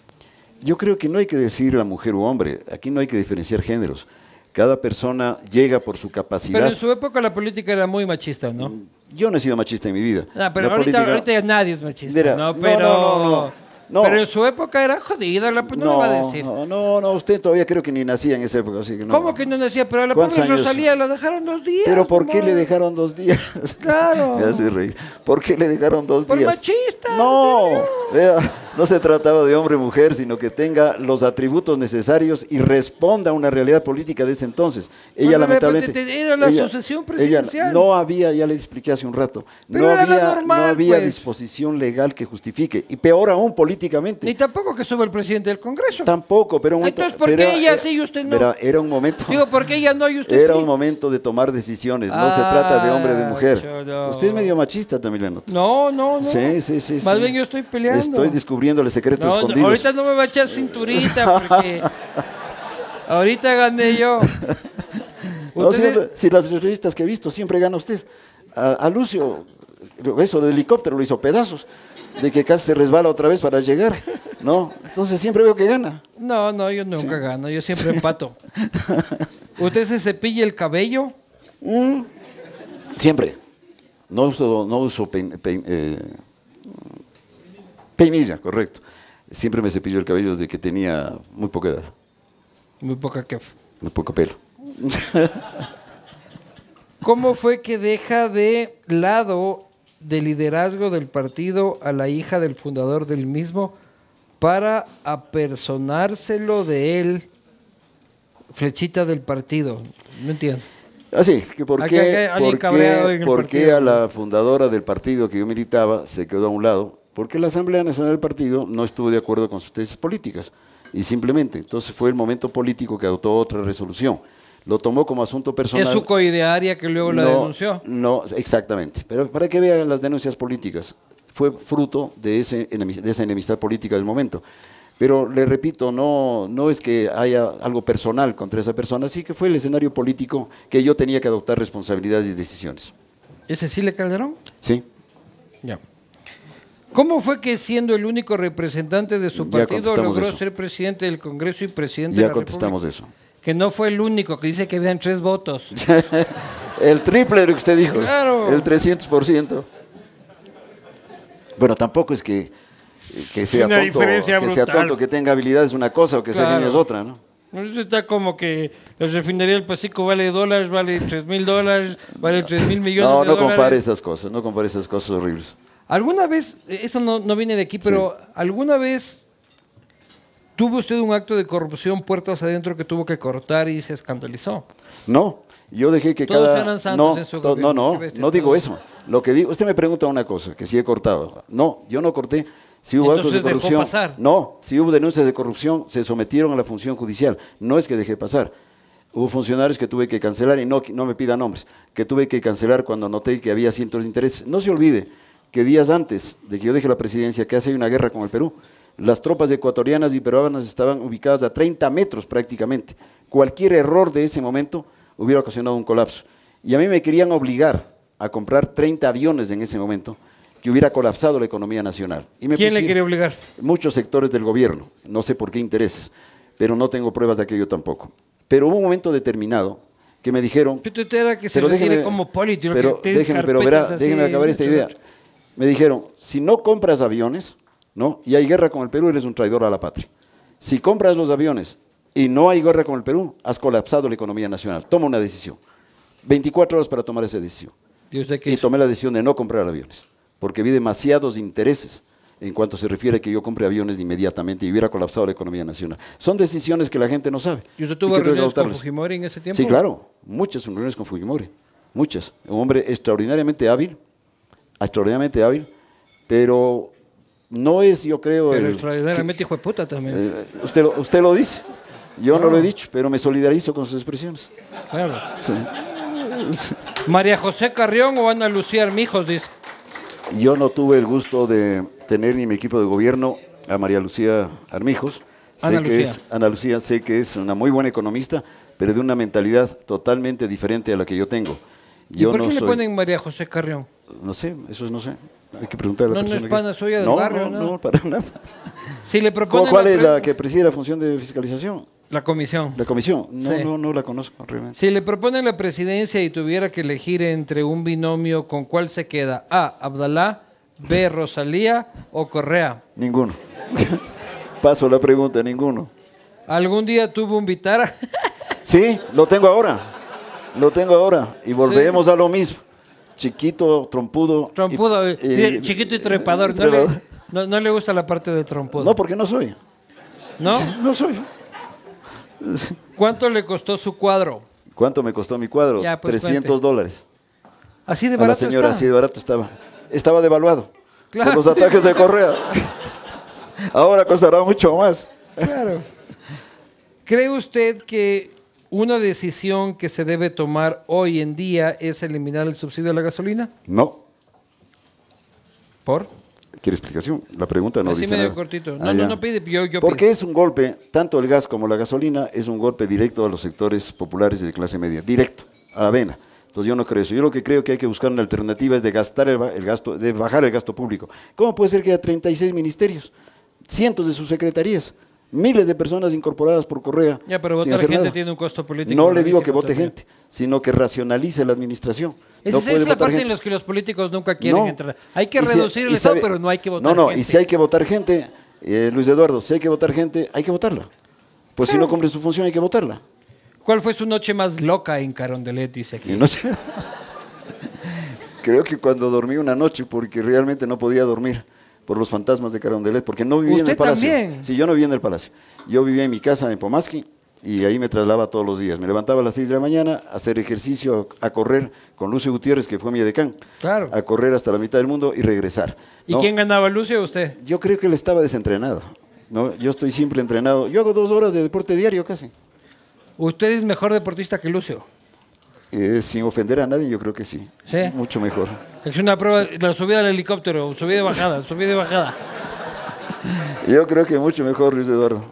Yo creo que no hay que decir la mujer u hombre, aquí no hay que diferenciar géneros. Cada persona llega por su capacidad. Pero en su época la política era muy machista, ¿no? Yo no he sido machista en mi vida. Ah, pero ahorita, nadie es machista, ¿no? Pero... Pero en su época era jodida, la, pues, no, no, va a decir. No, no, no, usted todavía creo que ni nacía en esa época. Así que no. ¿Cómo que no nacía? Pero a la pobre Rosalía la dejaron dos días. ¿Pero por qué le dejaron dos días? Claro. Me hace reír. ¿Por qué le dejaron dos días? Por machista. No. Vea. No se trataba de hombre o mujer, sino que tenga los atributos necesarios y responda a una realidad política de ese entonces. Ella lamentablemente... Era la sucesión presidencial. no había, ya le expliqué hace un rato, no, había, no había pues. disposición legal que justifique, y peor aún políticamente. Ni tampoco que estuvo el presidente del Congreso. Tampoco, pero... Un momento, Entonces, ¿por qué ella sí y usted no? Era, un momento... Digo, ¿por qué ella no y usted Era un momento de tomar decisiones, no se trata de hombre o de mujer. Ah, usted es medio machista, también, No, no, no. Sí, sí, sí. Más bien yo estoy peleando. Estoy descubriendo descubriéndole secretos no, Ahorita no me va a echar cinturita porque ahorita gané yo. si las revistas que he visto siempre gana usted. A, Lucio, eso del helicóptero lo hizo pedazos, de que casi se resbala otra vez para llegar, ¿no? Entonces siempre veo que gana. No, no, yo nunca gano, yo siempre empato. ¿Usted se cepilla el cabello? Mm. siempre. No uso, no uso eh, Peinilla, correcto. Siempre me cepillo el cabello desde que tenía muy poca edad. Muy poca que, Muy poco pelo. ¿Cómo fue que deja de lado de liderazgo del partido a la hija del fundador del mismo para apersonárselo de él, flechita del partido? No entiendo. Así, ah, que a la fundadora del partido que yo militaba se quedó a un lado porque la Asamblea Nacional del Partido no estuvo de acuerdo con sus tesis políticas. Y simplemente, entonces fue el momento político que adoptó otra resolución. Lo tomó como asunto personal. Es su coidearia que luego la denunció. No, exactamente. Pero para que vean las denuncias políticas, fue fruto de, esa enemistad política del momento. Pero le repito, no, no es que haya algo personal contra esa persona, sí que fue el escenario político que yo tenía que adoptar responsabilidades y decisiones. ¿Ese sí le Calderón? Sí. Ya. ¿Cómo fue que siendo el único representante de su partido logró ser presidente del Congreso y presidente de la Ya contestamos eso. Que no fue el único, que dice que habían tres votos. el triple lo que usted dijo. Claro. El 300%. Bueno, tampoco es que, sea, tanto, tonto, que tenga habilidades una cosa o que sea genio es otra, ¿no? Eso está como que la refinería del Pacífico vale dólares, vale 3 mil dólares, vale 3 mil millones de dólares. No, no compare esas cosas, no compare esas cosas horribles. ¿Alguna vez, eh, eso no, viene de aquí, pero alguna vez tuvo usted un acto de corrupción puertas adentro que tuvo que cortar y se escandalizó? No, yo dejé que Todos cada... Eran santos no, en su gobierno, no, no, no digo eso. Lo que digo, usted me pregunta una cosa, que si he cortado. No, yo no corté. Si hubo actos de corrupción. No, si hubo denuncias de corrupción, se sometieron a la función judicial. No es que dejé pasar. Hubo funcionarios que tuve que cancelar, y no, no me pidan nombres, que tuve que cancelar cuando noté que había cientos de intereses. No se olvide, que días antes de que yo deje la presidencia, que hace una guerra con el Perú, las tropas ecuatorianas y peruanas estaban ubicadas a 30 metros prácticamente. Cualquier error de ese momento hubiera ocasionado un colapso. Y a mí me querían obligar a comprar 30 aviones en ese momento, que hubiera colapsado la economía nacional. ¿Quién le quiere obligar? Muchos sectores del gobierno, no sé por qué intereses, pero no tengo pruebas de aquello tampoco. Pero hubo un momento determinado que me dijeron... Pero usted que se como político, pero, pero déjeme acabar esta idea me dijeron, si no compras aviones, ¿no? Y hay guerra con el Perú, eres un traidor a la patria. Si compras los aviones y no hay guerra con el Perú, has colapsado la economía nacional. Toma una decisión. 24 horas para tomar esa decisión. ¿Y, tomé la decisión de no comprar aviones, porque vi demasiados intereses en cuanto se refiere a que yo compre aviones inmediatamente y hubiera colapsado la economía nacional. Son decisiones que la gente no sabe. ¿Y usted tuvo reuniones con Fujimori en ese tiempo? Sí, claro, muchas reuniones con Fujimori, muchas. Un hombre extraordinariamente hábil, extraordinariamente hábil, pero no es, yo creo... Pero extraordinariamente hijo de puta también. Eh, usted, lo, usted lo dice. Yo no. lo he dicho, pero me solidarizo con sus expresiones. María José Carrión o Ana Lucía Armijos, dice. Yo no tuve el gusto de tener ni mi equipo de gobierno a María Lucía Armijos. Ana Lucía. Ana Lucía, sé que es una muy buena economista, pero de una mentalidad totalmente diferente a la que yo tengo. ¿Y por qué le ponen María José Carrión? No sé, eso no sé. Hay que preguntarle a la no, No es pana suya del no, no, para nada. Si le ¿Cuál es la que preside la función de fiscalización? La comisión. La comisión. No, no, no la conozco realmente. Si le propone la presidencia y tuviera que elegir entre un binomio, ¿con cuál se queda? A. Abdalá, B. Rosalía o Correa. Ninguno. Paso la pregunta, ninguno. ¿Algún día tuvo un Vitara? sí, lo tengo ahora. Lo tengo ahora. Y volvemos a lo mismo chiquito, trompudo. Trompudo, chiquito y trepador. no, Le, gusta la parte de trompudo. No, porque no soy. ¿No? No soy. ¿Cuánto le costó su cuadro? ¿Cuánto me costó mi cuadro? 300 pues, dólares. Así de barato. la señora, así de barato estaba. Estaba devaluado. Claro, los ataques de Correa. Ahora costará mucho más. Claro. ¿Cree usted que ¿Una decisión que se debe tomar hoy en día es eliminar el subsidio a la gasolina? No. ¿Por? ¿Quiere explicación? La pregunta no dice medio cortito. Ah, no, no, no pide, yo, Porque es un golpe, tanto el gas como la gasolina, es un golpe directo a los sectores populares y de clase media, directo, a la vena. Entonces yo no creo eso. Yo lo que creo que hay que buscar una alternativa es de gastar gasto, de bajar el gasto público. ¿Cómo puede ser que haya 36 ministerios, cientos de sus secretarías? miles de personas incorporadas por Correa. Ya, pero votar gente tiene un costo político. No le digo que vote gente, sino que racionalice la administración. Esa, es la parte en la que los políticos nunca quieren entrar. Hay que reducir el Estado, pero no hay que votar gente. No, no, y si hay que votar gente, eh, Luis Eduardo, si hay que votar gente, hay que votarla. Pues si no cumple su función, hay que votarla. ¿Cuál fue su noche más loca en Carondelet? Dice aquí. Creo que cuando dormí una noche, porque realmente no podía dormir por los fantasmas de Carondelet, porque no vivía en el palacio. También? yo no vivía en el palacio. Yo vivía en mi casa en Pomaski y ahí me traslaba todos los días. Me levantaba a las 6 de la mañana a hacer ejercicio, a correr con Lucio Gutiérrez, que fue mi decán, claro. a correr hasta la mitad del mundo y regresar. ¿Y quién ganaba, Lucio o usted? Yo creo que él estaba desentrenado. No, yo estoy siempre entrenado. Yo hago dos horas de deporte diario casi. Usted es mejor deportista que Lucio. Eh, sin ofender a nadie, yo creo que sí. ¿Sí? Mucho mejor. Es una prueba, la subida del helicóptero, subida y bajada, subida y bajada. Yo creo que mucho mejor, Luis Eduardo.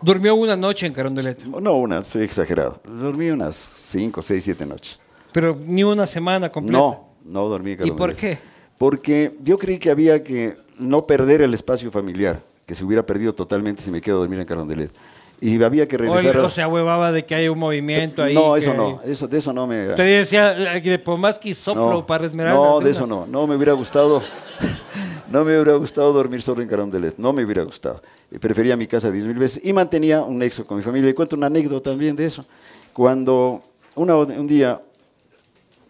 ¿Durmió una noche en Carondelet? No una, soy exagerado. Dormí unas 5, 6, 7 noches. Pero ni una semana completa. No, no dormí en ¿Y por qué? Porque yo creí que había que no perder el espacio familiar, que se hubiera perdido totalmente si me quedo a dormir en Carondelet y había que se de que hay un movimiento ahí. No, eso no, eso, de eso no me. Te decía, de eh, soplo no, para esmeralda. No, de eso no, no me hubiera gustado. no me hubiera gustado dormir solo en Carondelet, no me hubiera gustado. Prefería mi casa diez mil veces y mantenía un nexo con mi familia. Y cuento un anécdota también de eso. Cuando un día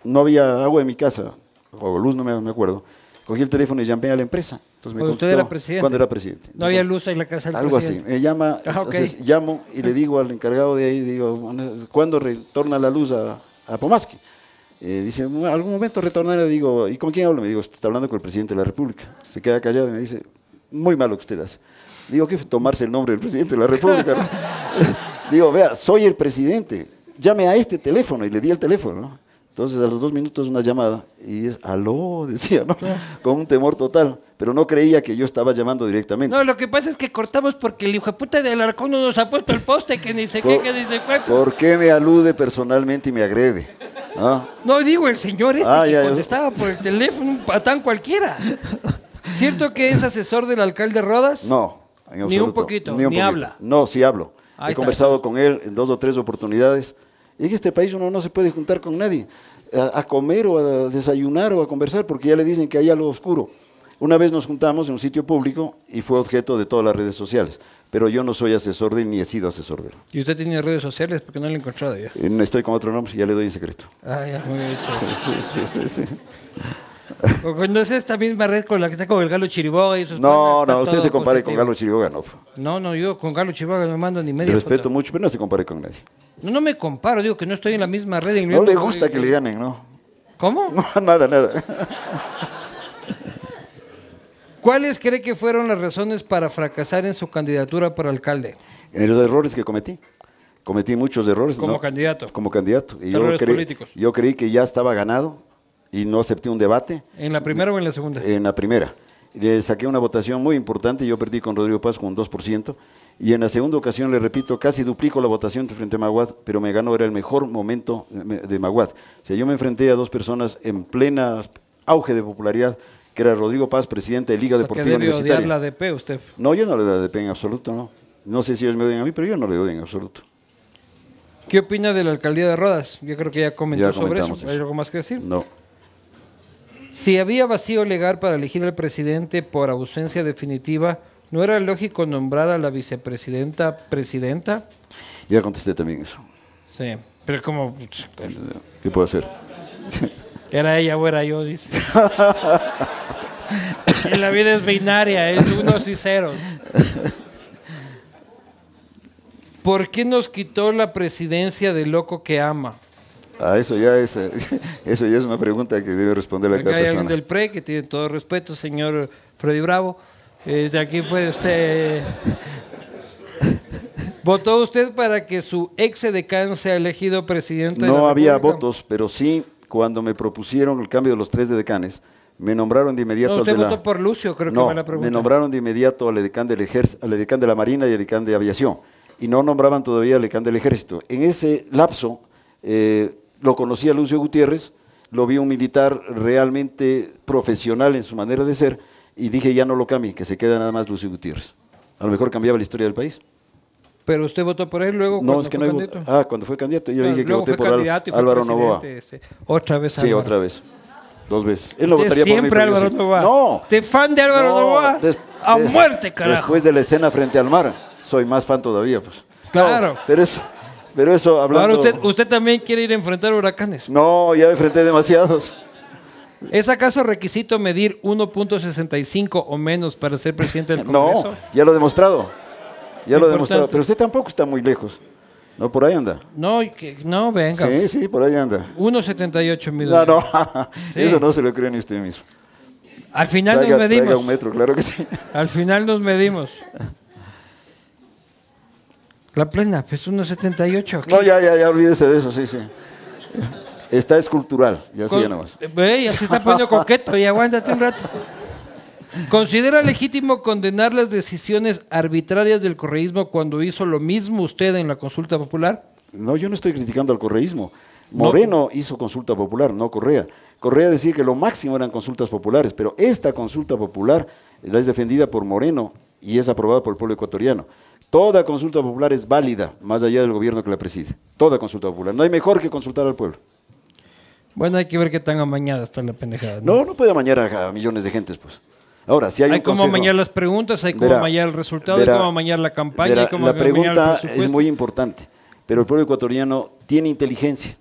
no había agua en mi casa, o luz, no me, me acuerdo, cogí el teléfono y llamé a la empresa cuando usted era presidente. No había luz en la casa del Algo así. Me llama, ah, llamo y le digo al encargado de ahí, digo, ¿cuándo retorna la luz a, a Pomaski? Eh, dice, algún momento retornará, digo, ¿y con quién hablo? Me digo, está hablando con el presidente de la República. Se queda callado y me dice, muy malo que usted hace. Digo, ¿qué tomarse el nombre del presidente de la República? digo, vea, soy el presidente, llame a este teléfono y le di el teléfono. Entonces, a los dos minutos una llamada y es, aló, decía, ¿no? Con un temor total, pero no creía que yo estaba llamando directamente. No, lo que pasa es que cortamos porque el hijo de puta del arcón nos ha puesto el poste que ni sé qué, que ni sé cuánto. ¿Por qué me alude personalmente y me agrede? ¿Ah? No, digo, el señor este ah, que ya, estaba por el teléfono, un patán cualquiera. ¿Cierto que es asesor del alcalde Rodas? No, Ni un poquito, ni, habla. No, sí hablo. He conversado con él en dos o tres oportunidades. En este país uno no se puede juntar con nadie a, comer o a desayunar o a conversar porque ya le dicen que hay algo oscuro. Una vez nos juntamos en un sitio público y fue objeto de todas las redes sociales, pero yo no soy asesor de ni he sido asesor de ¿Y usted tiene redes sociales? Porque no le he encontrado ya. Eh, estoy con otro nombre, ya le doy en secreto. Ah, ya, sí. sí. sí no es esta misma red con la que está con el Galo Chiriboga y sus No, no, usted se compare con Galo Chiriboga, no. No, no, yo con Galo Chiriboga no mando ni medio. respeto mucho, pero no se compare con nadie. No, no me comparo, digo que no estoy en la misma red. no le gusta que le ganen, ¿no? ¿Cómo? No, nada, nada. ¿Cuáles cree que fueron las razones para fracasar en su candidatura para alcalde? En los errores que cometí cometí muchos errores. Como candidato. Como candidato. Y yo, creí, yo creí que ya estaba ganado y no acepté un debate. ¿En la primera o en la segunda? En la primera. Le saqué una votación muy importante, yo perdí con Rodrigo Paz con un 2%, y en la segunda ocasión, le repito, casi duplico la votación frente a Maguad, pero me ganó, era el mejor momento de Maguad. O sea, yo me enfrenté a dos personas en plena auge de popularidad, que era Rodrigo Paz, presidente de Liga Deportiva que Universitaria. la DP usted? No, yo no le doy la DP en absoluto, no. No sé si ellos me odian a mí, pero yo no le doy en absoluto. ¿Qué opina de la alcaldía de Rodas? Yo creo que ya comentó sobre eso. ¿Hay algo más que decir? No. Si había vacío legal para elegir al presidente por ausencia definitiva, ¿no era lógico nombrar a la vicepresidenta presidenta? Ya contesté también eso. Sí, pero como... ¿Qué puedo hacer? Era ella o era yo, dice. en la vida es binaria, es unos y ceros. ¿Por qué nos quitó la presidencia del loco que ama? Ah, eso ya es, eh, eso es una pregunta que debe responder la cada del PRE que tiene todo respeto, señor Freddy Bravo. Eh, de aquí puede usted... Eh, ¿Votó usted para que su ex decán sea elegido presidente? No había votos, pero sí, cuando me propusieron el cambio de los tres decanes, me nombraron de inmediato usted votó por Lucio, creo que me la pregunta. Me nombraron de inmediato al edecán del al de la Marina y al decán de Aviación. Y no nombraban todavía al decán del Ejército. En ese lapso, lo conocí a Lucio Gutiérrez, lo vi un militar realmente profesional en su manera de ser y dije ya no lo cambie, que se queda nada más Lucio Gutiérrez. A lo mejor cambiaba la historia del país. Pero usted votó por él luego no, cuando fue candidato. Ah, cuando fue candidato. Yo le ah, dije que voté por Álvaro Novoa. Otra vez Sí, otra vez. Dos veces. Él lo votaría siempre por Siempre Álvaro Novoa. No. Te fan de Álvaro Novoa a muerte, carajo. Después de la escena frente al mar, soy más fan todavía. Pues. Claro. pero es... Pero eso hablando... Ahora usted, usted también quiere ir a enfrentar huracanes. No, ya enfrenté demasiados. ¿Es acaso requisito medir 1.65 o menos para ser presidente del Congreso? No, ya lo he demostrado. Ya lo he demostrado. Pero usted tampoco está muy lejos. No, por ahí anda. No, no, venga. Sí, sí, por ahí anda. 1.78 mil No, no, eso no se lo cree ni usted mismo. Al final nos medimos. claro Al final nos medimos. La plena, pues 1.78. No, ya, ya, ya, olvídese de eso, sí, sí. Está escultural, ya eh, así nada más. Ve, ya se está poniendo coqueto y aguántate un rato. ¿Considera legítimo condenar las decisiones arbitrarias del correísmo cuando hizo lo mismo usted en la consulta popular? No, yo no estoy criticando al correísmo. Moreno hizo consulta popular, no Correa. Correa decía que lo máximo eran consultas populares, pero esta consulta popular la es defendida por Moreno y es aprobada por el pueblo ecuatoriano. Toda consulta popular es válida, más allá del gobierno que la preside. Toda consulta popular. No hay mejor que consultar al pueblo. Bueno, hay que ver qué tan amañada está la pendejada. No, no, puede amañar a, millones de gentes, pues. Ahora, si hay, hay cómo amañar las preguntas, hay cómo amañar el resultado, hay cómo amañar la campaña, hay cómo La pregunta es muy importante, pero el pueblo ecuatoriano tiene inteligencia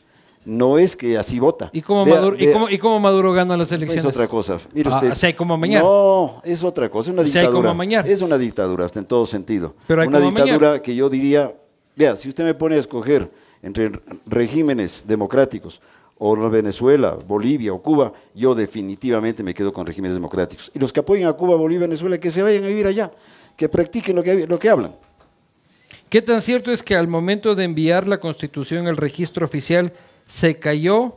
no es que así vota. ¿Y cómo, Maduro, ¿y Maduro gana las elecciones? es otra cosa. Ah, como No, es otra cosa, es una dictadura. Es una dictadura, hasta en todo sentido. Pero una dictadura que yo diría, vea, si usted me pone a escoger entre regímenes democráticos o Venezuela, Bolivia o Cuba, yo definitivamente me quedo con regímenes democráticos. Y los que apoyen a Cuba, Bolivia, Venezuela, que se vayan a vivir allá, que practiquen lo que, lo que hablan. ¿Qué tan cierto es que al momento de enviar la constitución al registro oficial se cayó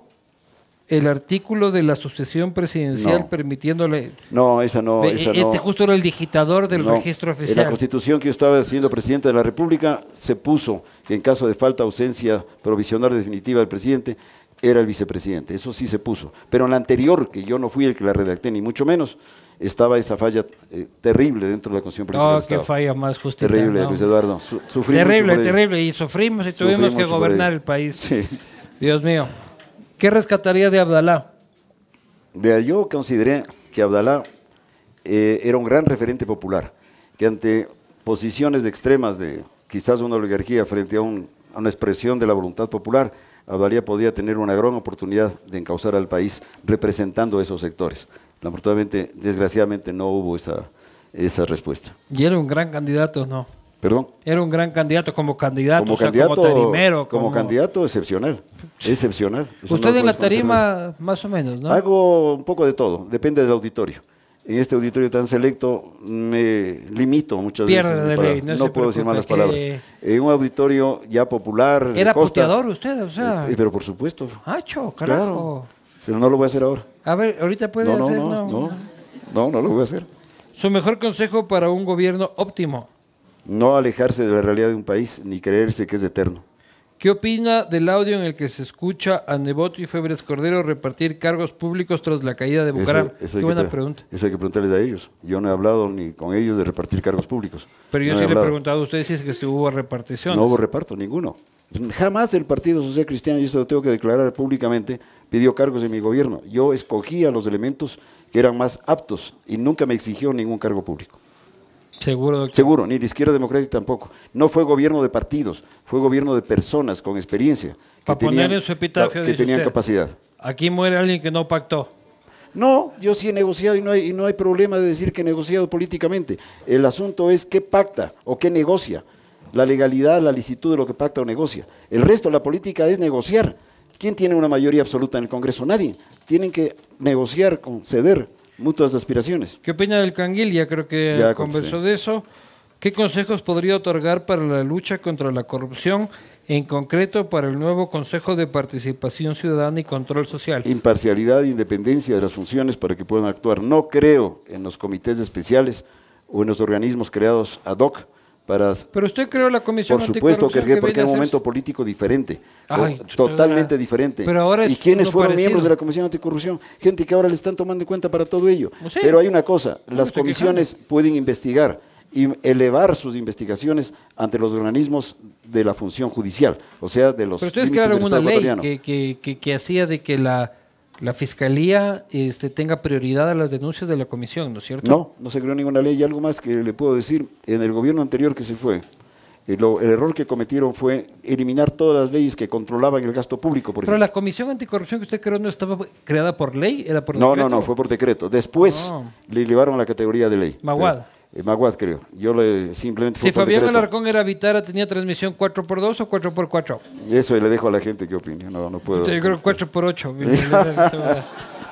el artículo de la sucesión presidencial permitiéndole... No, esa no... este justo era el digitador del registro oficial. En la constitución que yo estaba siendo presidente de la República se puso que en caso de falta, ausencia provisional definitiva del presidente, era el vicepresidente. Eso sí se puso. Pero en la anterior, que yo no fui el que la redacté, ni mucho menos, estaba esa falla eh, terrible dentro de la Constitución No, qué falla más justicia. Terrible, Luis Eduardo. Su terrible, terrible. Y sufrimos y tuvimos que gobernar el país. Sí. Dios mío. ¿Qué rescataría de Abdalá? Vea, yo consideré que Abdalá eh, era un gran referente popular, que ante posiciones extremas de quizás una oligarquía frente a, una expresión de la voluntad popular, Abdalá podía tener una gran oportunidad de encauzar al país representando esos sectores. Lamentablemente, desgraciadamente, no hubo esa, esa respuesta. ¿Y era un gran candidato no? Perdón. Era un gran candidato como candidato, como, como tarimero. Como... candidato excepcional, excepcional. Usted en la tarima más o menos, ¿no? Hago un poco de todo, depende del auditorio. En este auditorio tan selecto me limito muchas Pierde veces. De ley, no, puedo decir malas palabras. En un auditorio ya popular. Era puteador usted, o sea. Eh, pero por supuesto. Hacho, carajo. Claro, pero no lo voy a hacer ahora. A ver, ahorita puede No, no, no, no, no lo voy a hacer. Su mejor consejo para un gobierno óptimo no alejarse de la realidad de un país ni creerse que es eterno. ¿Qué opina del audio en el que se escucha a Neboto y Febres Cordero repartir cargos públicos tras la caída de Bucaram? Eso, Qué buena pregunta. Eso hay que preguntarles a ellos. Yo no he hablado ni con ellos de repartir cargos públicos. Pero yo sí le he preguntado a ustedes si es que se hubo repartición. No hubo reparto, ninguno. Jamás el Partido Social Cristiano, y esto lo tengo que declarar públicamente, pidió cargos en mi gobierno. Yo escogía los elementos que eran más aptos y nunca me exigió ningún cargo público. Seguro, Seguro, ni de izquierda democrática tampoco. No fue gobierno de partidos, fue gobierno de personas con experiencia. que tenían, su epitafio. capacidad. Aquí muere alguien que no pactó. No, yo sí he negociado y no, hay, y no hay problema de decir que he negociado políticamente. El asunto es qué pacta o qué negocia. La legalidad, la licitud de lo que pacta o negocia. El resto, la política es negociar. ¿Quién tiene una mayoría absoluta en el Congreso? Nadie. Tienen que negociar, conceder, mutuas aspiraciones. ¿Qué opina del canguil? Ya creo que conversó de eso. ¿Qué consejos podría otorgar para la lucha contra la corrupción, en concreto para el nuevo Consejo de Participación Ciudadana y Control Social? Imparcialidad e independencia de las funciones para que puedan actuar. No creo en los comités especiales o en los organismos creados ad hoc pero usted creó la comisión. Por supuesto que, porque era un momento político diferente, totalmente diferente. ¿Y quiénes fueron miembros de la comisión anticorrupción? Gente que ahora le están tomando en cuenta para todo ello. Pero hay una cosa, las comisiones pueden investigar y elevar sus investigaciones ante los organismos de la función judicial, o sea, de los. Pero ustedes crearon ley que hacía de que la la fiscalía este, tenga prioridad a las denuncias de la comisión, ¿no es cierto? No, no se creó ninguna ley. Y algo más que le puedo decir, en el gobierno anterior que se fue, eh, el, error que cometieron fue eliminar todas las leyes que controlaban el gasto público. Por Pero la comisión anticorrupción que usted creó no estaba creada por ley, era por decreto. No, no, no, fue por decreto. Después oh. le elevaron a la categoría de ley. Maguada. Eh, Maguad, creo. Yo le simplemente. Si Fabián Alarcón era Vitara, ¿tenía transmisión 4x2 o 4x4? Eso le dejo a la gente qué opina. No, puedo. Yo creo 4x8.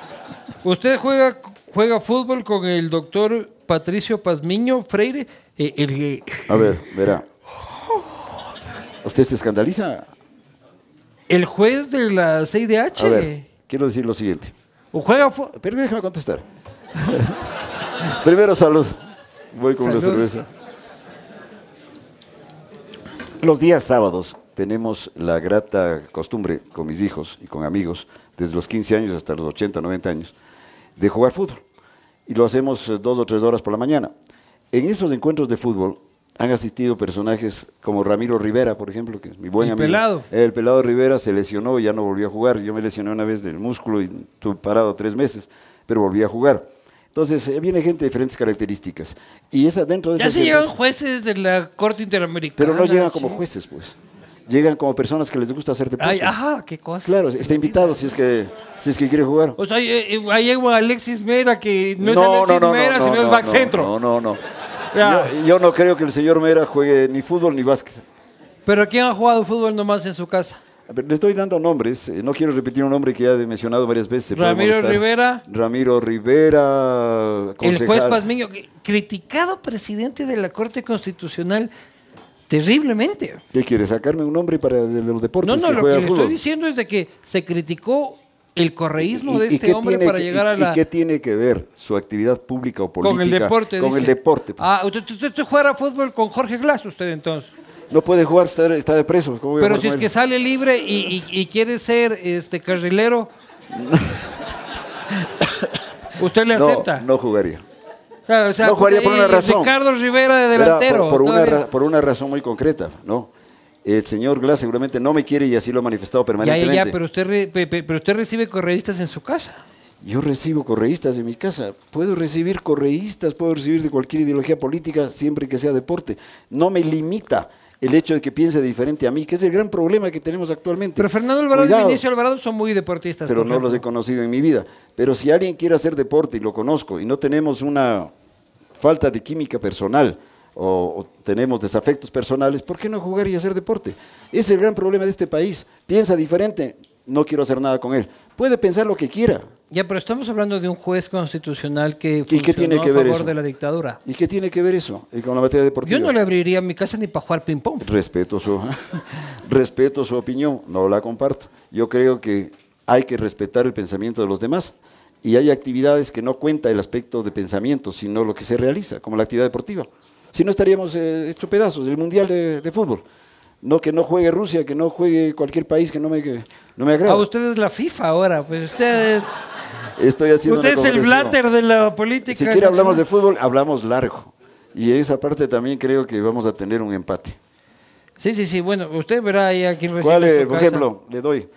Usted juega, juega fútbol con el doctor Patricio Pazmiño Freire. Eh, el... A ver, verá. ¿Usted se escandaliza? El juez de la CIDH. quiero decir lo siguiente. O juega fútbol. Pero déjame contestar. Primero, salud. Voy con la cerveza. Los días sábados tenemos la grata costumbre con mis hijos y con amigos, desde los 15 años hasta los 80, 90 años, de jugar fútbol. Y lo hacemos eh, dos o tres horas por la mañana. En esos encuentros de fútbol han asistido personajes como Ramiro Rivera, por ejemplo, que es mi buen el Pelado. El pelado Rivera se lesionó y ya no volvió a jugar. Yo me lesioné una vez del músculo y estuve parado tres meses, pero volví a jugar. Entonces, eh, viene gente de diferentes características. Y esa dentro de Ya se llevan jueces de la Corte Interamericana. Pero no llegan como jueces, pues. Llegan como personas que les gusta hacer deporte. ajá, qué cosa. Claro, está invitado si es que, si es que quiere jugar. O sea, ahí eh, llegó Alexis Mera, que no, es Alexis Mera, sino es back centro. No, no, no. Yo, yo no creo que el señor Mera juegue ni fútbol ni básquet. Pero ¿quién ha jugado fútbol nomás en su casa? Le estoy dando nombres, eh, no quiero repetir un nombre que ya he mencionado varias veces. Ramiro Rivera. Ramiro Rivera. El juez Pazmiño, criticado presidente de la Corte Constitucional terriblemente. ¿Qué quiere? ¿Sacarme un nombre para de, los deportes? No, no, lo que le estoy diciendo es de que se criticó el correísmo de este hombre para llegar a la... ¿Y qué tiene que ver su actividad pública o política con el deporte? Con el deporte. Ah, usted, usted, juega fútbol con Jorge Glass, usted entonces no puede jugar, está, de preso. Pero si es que sale libre y, quiere ser este carrilero, ¿usted le acepta? No, no jugaría. no jugaría por una eh, razón. Ricardo Rivera de delantero. Por, una, razón muy concreta, ¿no? El señor Glass seguramente no me quiere y así lo ha manifestado permanentemente. Ya, ya, pero usted, pero usted recibe correístas en su casa. Yo recibo correístas en mi casa. Puedo recibir correístas, puedo recibir de cualquier ideología política, siempre que sea deporte. No me limita el hecho de que piense diferente a mí, que es el gran problema que tenemos actualmente. Pero Fernando Alvarado y Vinicio Alvarado son muy deportistas. Pero no los he conocido en mi vida. Pero si alguien quiere hacer deporte y lo conozco y no tenemos una falta de química personal o tenemos desafectos personales, ¿por qué no jugar y hacer deporte? Es el gran problema de este país. Piensa diferente, no quiero hacer nada con él puede pensar lo que quiera. Ya, pero estamos hablando de un juez constitucional que ¿Y tiene que ver favor de la dictadura. ¿Y qué tiene que ver eso con la materia deportiva? Yo no le abriría mi casa ni para jugar ping-pong. Respeto su, respeto su opinión, no la comparto. Yo creo que hay que respetar el pensamiento de los demás y hay actividades que no cuenta el aspecto de pensamiento, sino lo que se realiza, como la actividad deportiva. Si no estaríamos eh, hecho pedazos, del Mundial de Fútbol no que no juegue Rusia, que no juegue cualquier país que no me, no me agrada. A ah, usted es la FIFA ahora, pues usted es... Estoy haciendo usted el blatter de la política. Si quiere hablamos de fútbol, hablamos largo. Y en esa parte también creo que vamos a tener un empate. Sí, sí, sí. Bueno, usted verá ahí aquí ¿Cuál es, por ejemplo, le doy.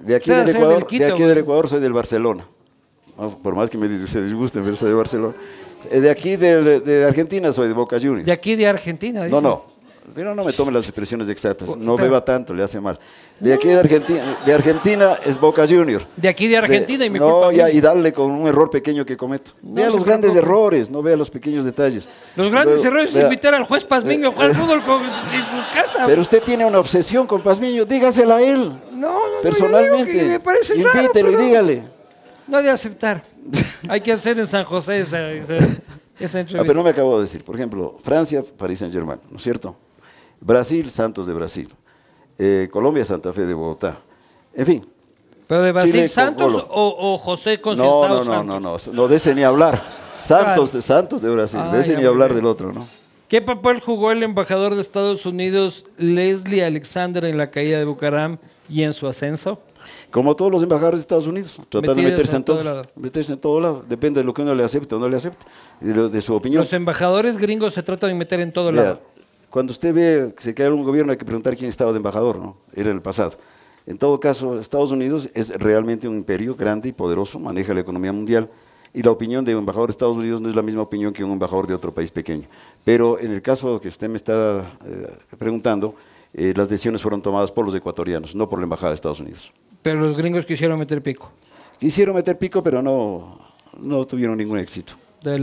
De aquí, del Ecuador, aquí del Ecuador soy del Barcelona. Por más que me se disgusten, pero soy de Barcelona. Eh, de aquí de Argentina soy de Boca Juniors. De aquí de Argentina. No, no pero no me tome las expresiones exactas. No beba tanto, le hace mal. De aquí de Argentina, de Argentina es Boca Junior. De aquí de Argentina y mi No, y darle con un error pequeño que cometo. Vea los grandes errores, no vea los pequeños detalles. Los grandes errores es invitar al juez Pazmiño a jugar eh, fútbol en su casa. Pero usted tiene una obsesión con Pazmiño, dígasela a él. No, no, personalmente. invítelo y dígale. No de aceptar. hay que hacer en San José esa, entrevista. Ah, pero no me acabo de decir. Por ejemplo, Francia, París Saint Germain, ¿no es cierto? Brasil, Santos de Brasil. Eh, Colombia, Santa Fe de Bogotá. En fin. ¿Pero de Brasil Santos o, José no, no, No, no, no, no, de ni hablar. Santos, de, Santos de Brasil, no de ni hablar del otro, ¿no? ¿Qué papel jugó el embajador de Estados Unidos Leslie Alexander en la caída de Bucaram y en su ascenso? Como todos los embajadores de Estados Unidos, tratan de meterse en, todo, lado. meterse en todo lado. Depende de lo que uno le acepte o no le acepte, de, su opinión. Los embajadores gringos se tratan de meter en todo lado. Cuando usted ve que se cae un gobierno hay que preguntar quién estaba de embajador, ¿no? Era en el pasado. En todo caso, Estados Unidos es realmente un imperio grande y poderoso, maneja la economía mundial y la opinión de un embajador de Estados Unidos no es la misma opinión que un embajador de otro país pequeño. Pero en el caso que usted me está eh, preguntando, eh, las decisiones fueron tomadas por los ecuatorianos, no por la embajada de Estados Unidos. Pero los gringos quisieron meter pico. Quisieron meter pico, pero no, no tuvieron ningún éxito. De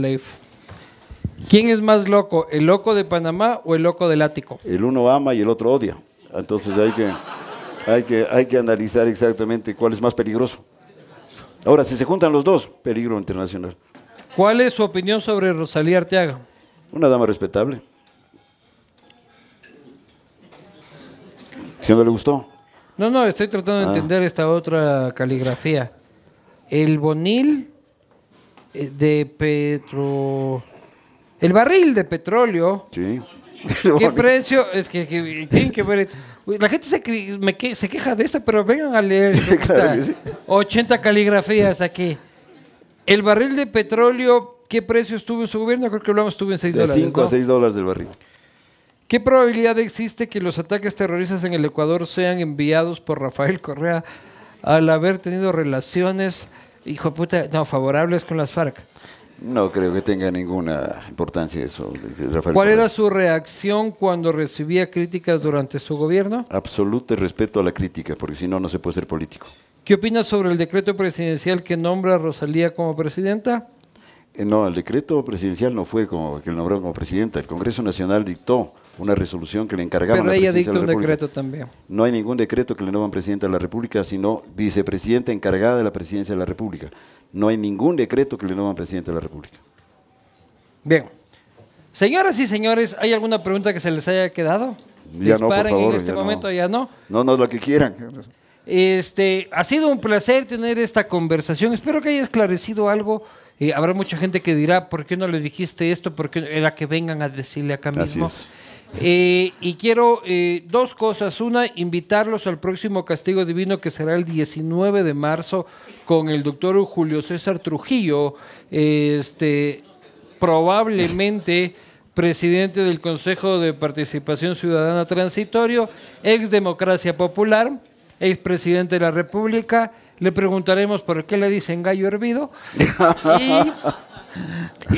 ¿Quién es más loco, el loco de Panamá o el loco del ático? El uno ama y el otro odia. Entonces hay que, hay que, hay que analizar exactamente cuál es más peligroso. Ahora, si se juntan los dos, peligro internacional. ¿Cuál es su opinión sobre Rosalía Arteaga? Una dama respetable. ¿Si no le gustó? No, no, estoy tratando de ah. entender esta otra caligrafía. El bonil eh, de Petro... El barril de petróleo. ¿Qué precio? Es que, La gente se, queja de esto, pero vengan a leer. 80 caligrafías aquí. El barril de petróleo, ¿qué precio estuvo en su gobierno? Creo que hablamos, estuvo en 6 dólares. 5 a 6 dólares el barril. ¿Qué probabilidad existe que los ataques terroristas en el Ecuador sean enviados por Rafael Correa al haber tenido relaciones, hijo de puta, no, favorables con las FARC? No creo que tenga ninguna importancia eso. Rafael ¿Cuál era su reacción cuando recibía críticas durante su gobierno? Absoluto respeto a la crítica, porque si no, no se puede ser político. ¿Qué opinas sobre el decreto presidencial que nombra a Rosalía como presidenta? Eh, no, el decreto presidencial no fue como que nombró como presidenta. El Congreso Nacional dictó una resolución que le encargaba Pero a la ella dictó de un decreto también. No hay ningún decreto que le nombran presidenta de la República, sino vicepresidenta encargada de la presidencia de la República no hay ningún decreto que le al presidente de la República. Bien. Señoras y señores, ¿hay alguna pregunta que se les haya quedado? Ya no, por favor, en este momento, ya no. No, no, lo que quieran. Este, ha sido un placer tener esta conversación. Espero que haya esclarecido algo. y eh, habrá mucha gente que dirá, ¿por qué no le dijiste esto? ¿Por qué era que vengan a decirle acá mismo? Eh, y quiero eh, dos cosas. Una, invitarlos al próximo Castigo Divino que será el 19 de marzo con el doctor Julio César Trujillo, este, probablemente presidente del Consejo de Participación Ciudadana Transitorio, ex Democracia Popular, ex presidente de la República le preguntaremos por qué le dicen gallo hervido y,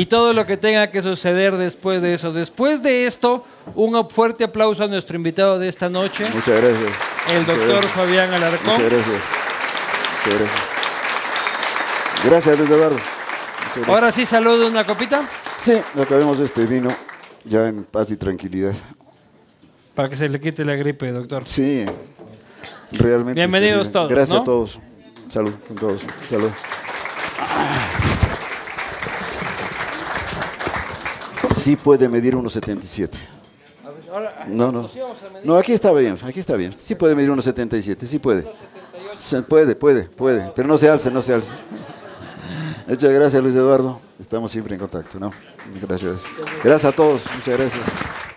todo lo que tenga que suceder después de eso. Después de esto, un fuerte aplauso a nuestro invitado de esta noche. Muchas gracias. El doctor Fabián Alarcón. Muchas gracias. Muchas gracias. Gracias, Luis Eduardo. Ahora sí, saludo una copita. Sí, acabemos este vino ya en paz y tranquilidad. Para que se le quite la gripe, doctor. Sí, realmente. Bienvenidos este todos. Gracias a todos. Salud con todos. Salud. Sí puede medir unos 77 No, no. No, aquí está bien, aquí está bien. Sí puede medir unos 77 sí puede. Se puede, puede, puede. Pero no se alce, no se alce. Muchas gracias, Luis Eduardo. Estamos siempre en contacto, ¿no? Gracias. Gracias a todos. Muchas gracias.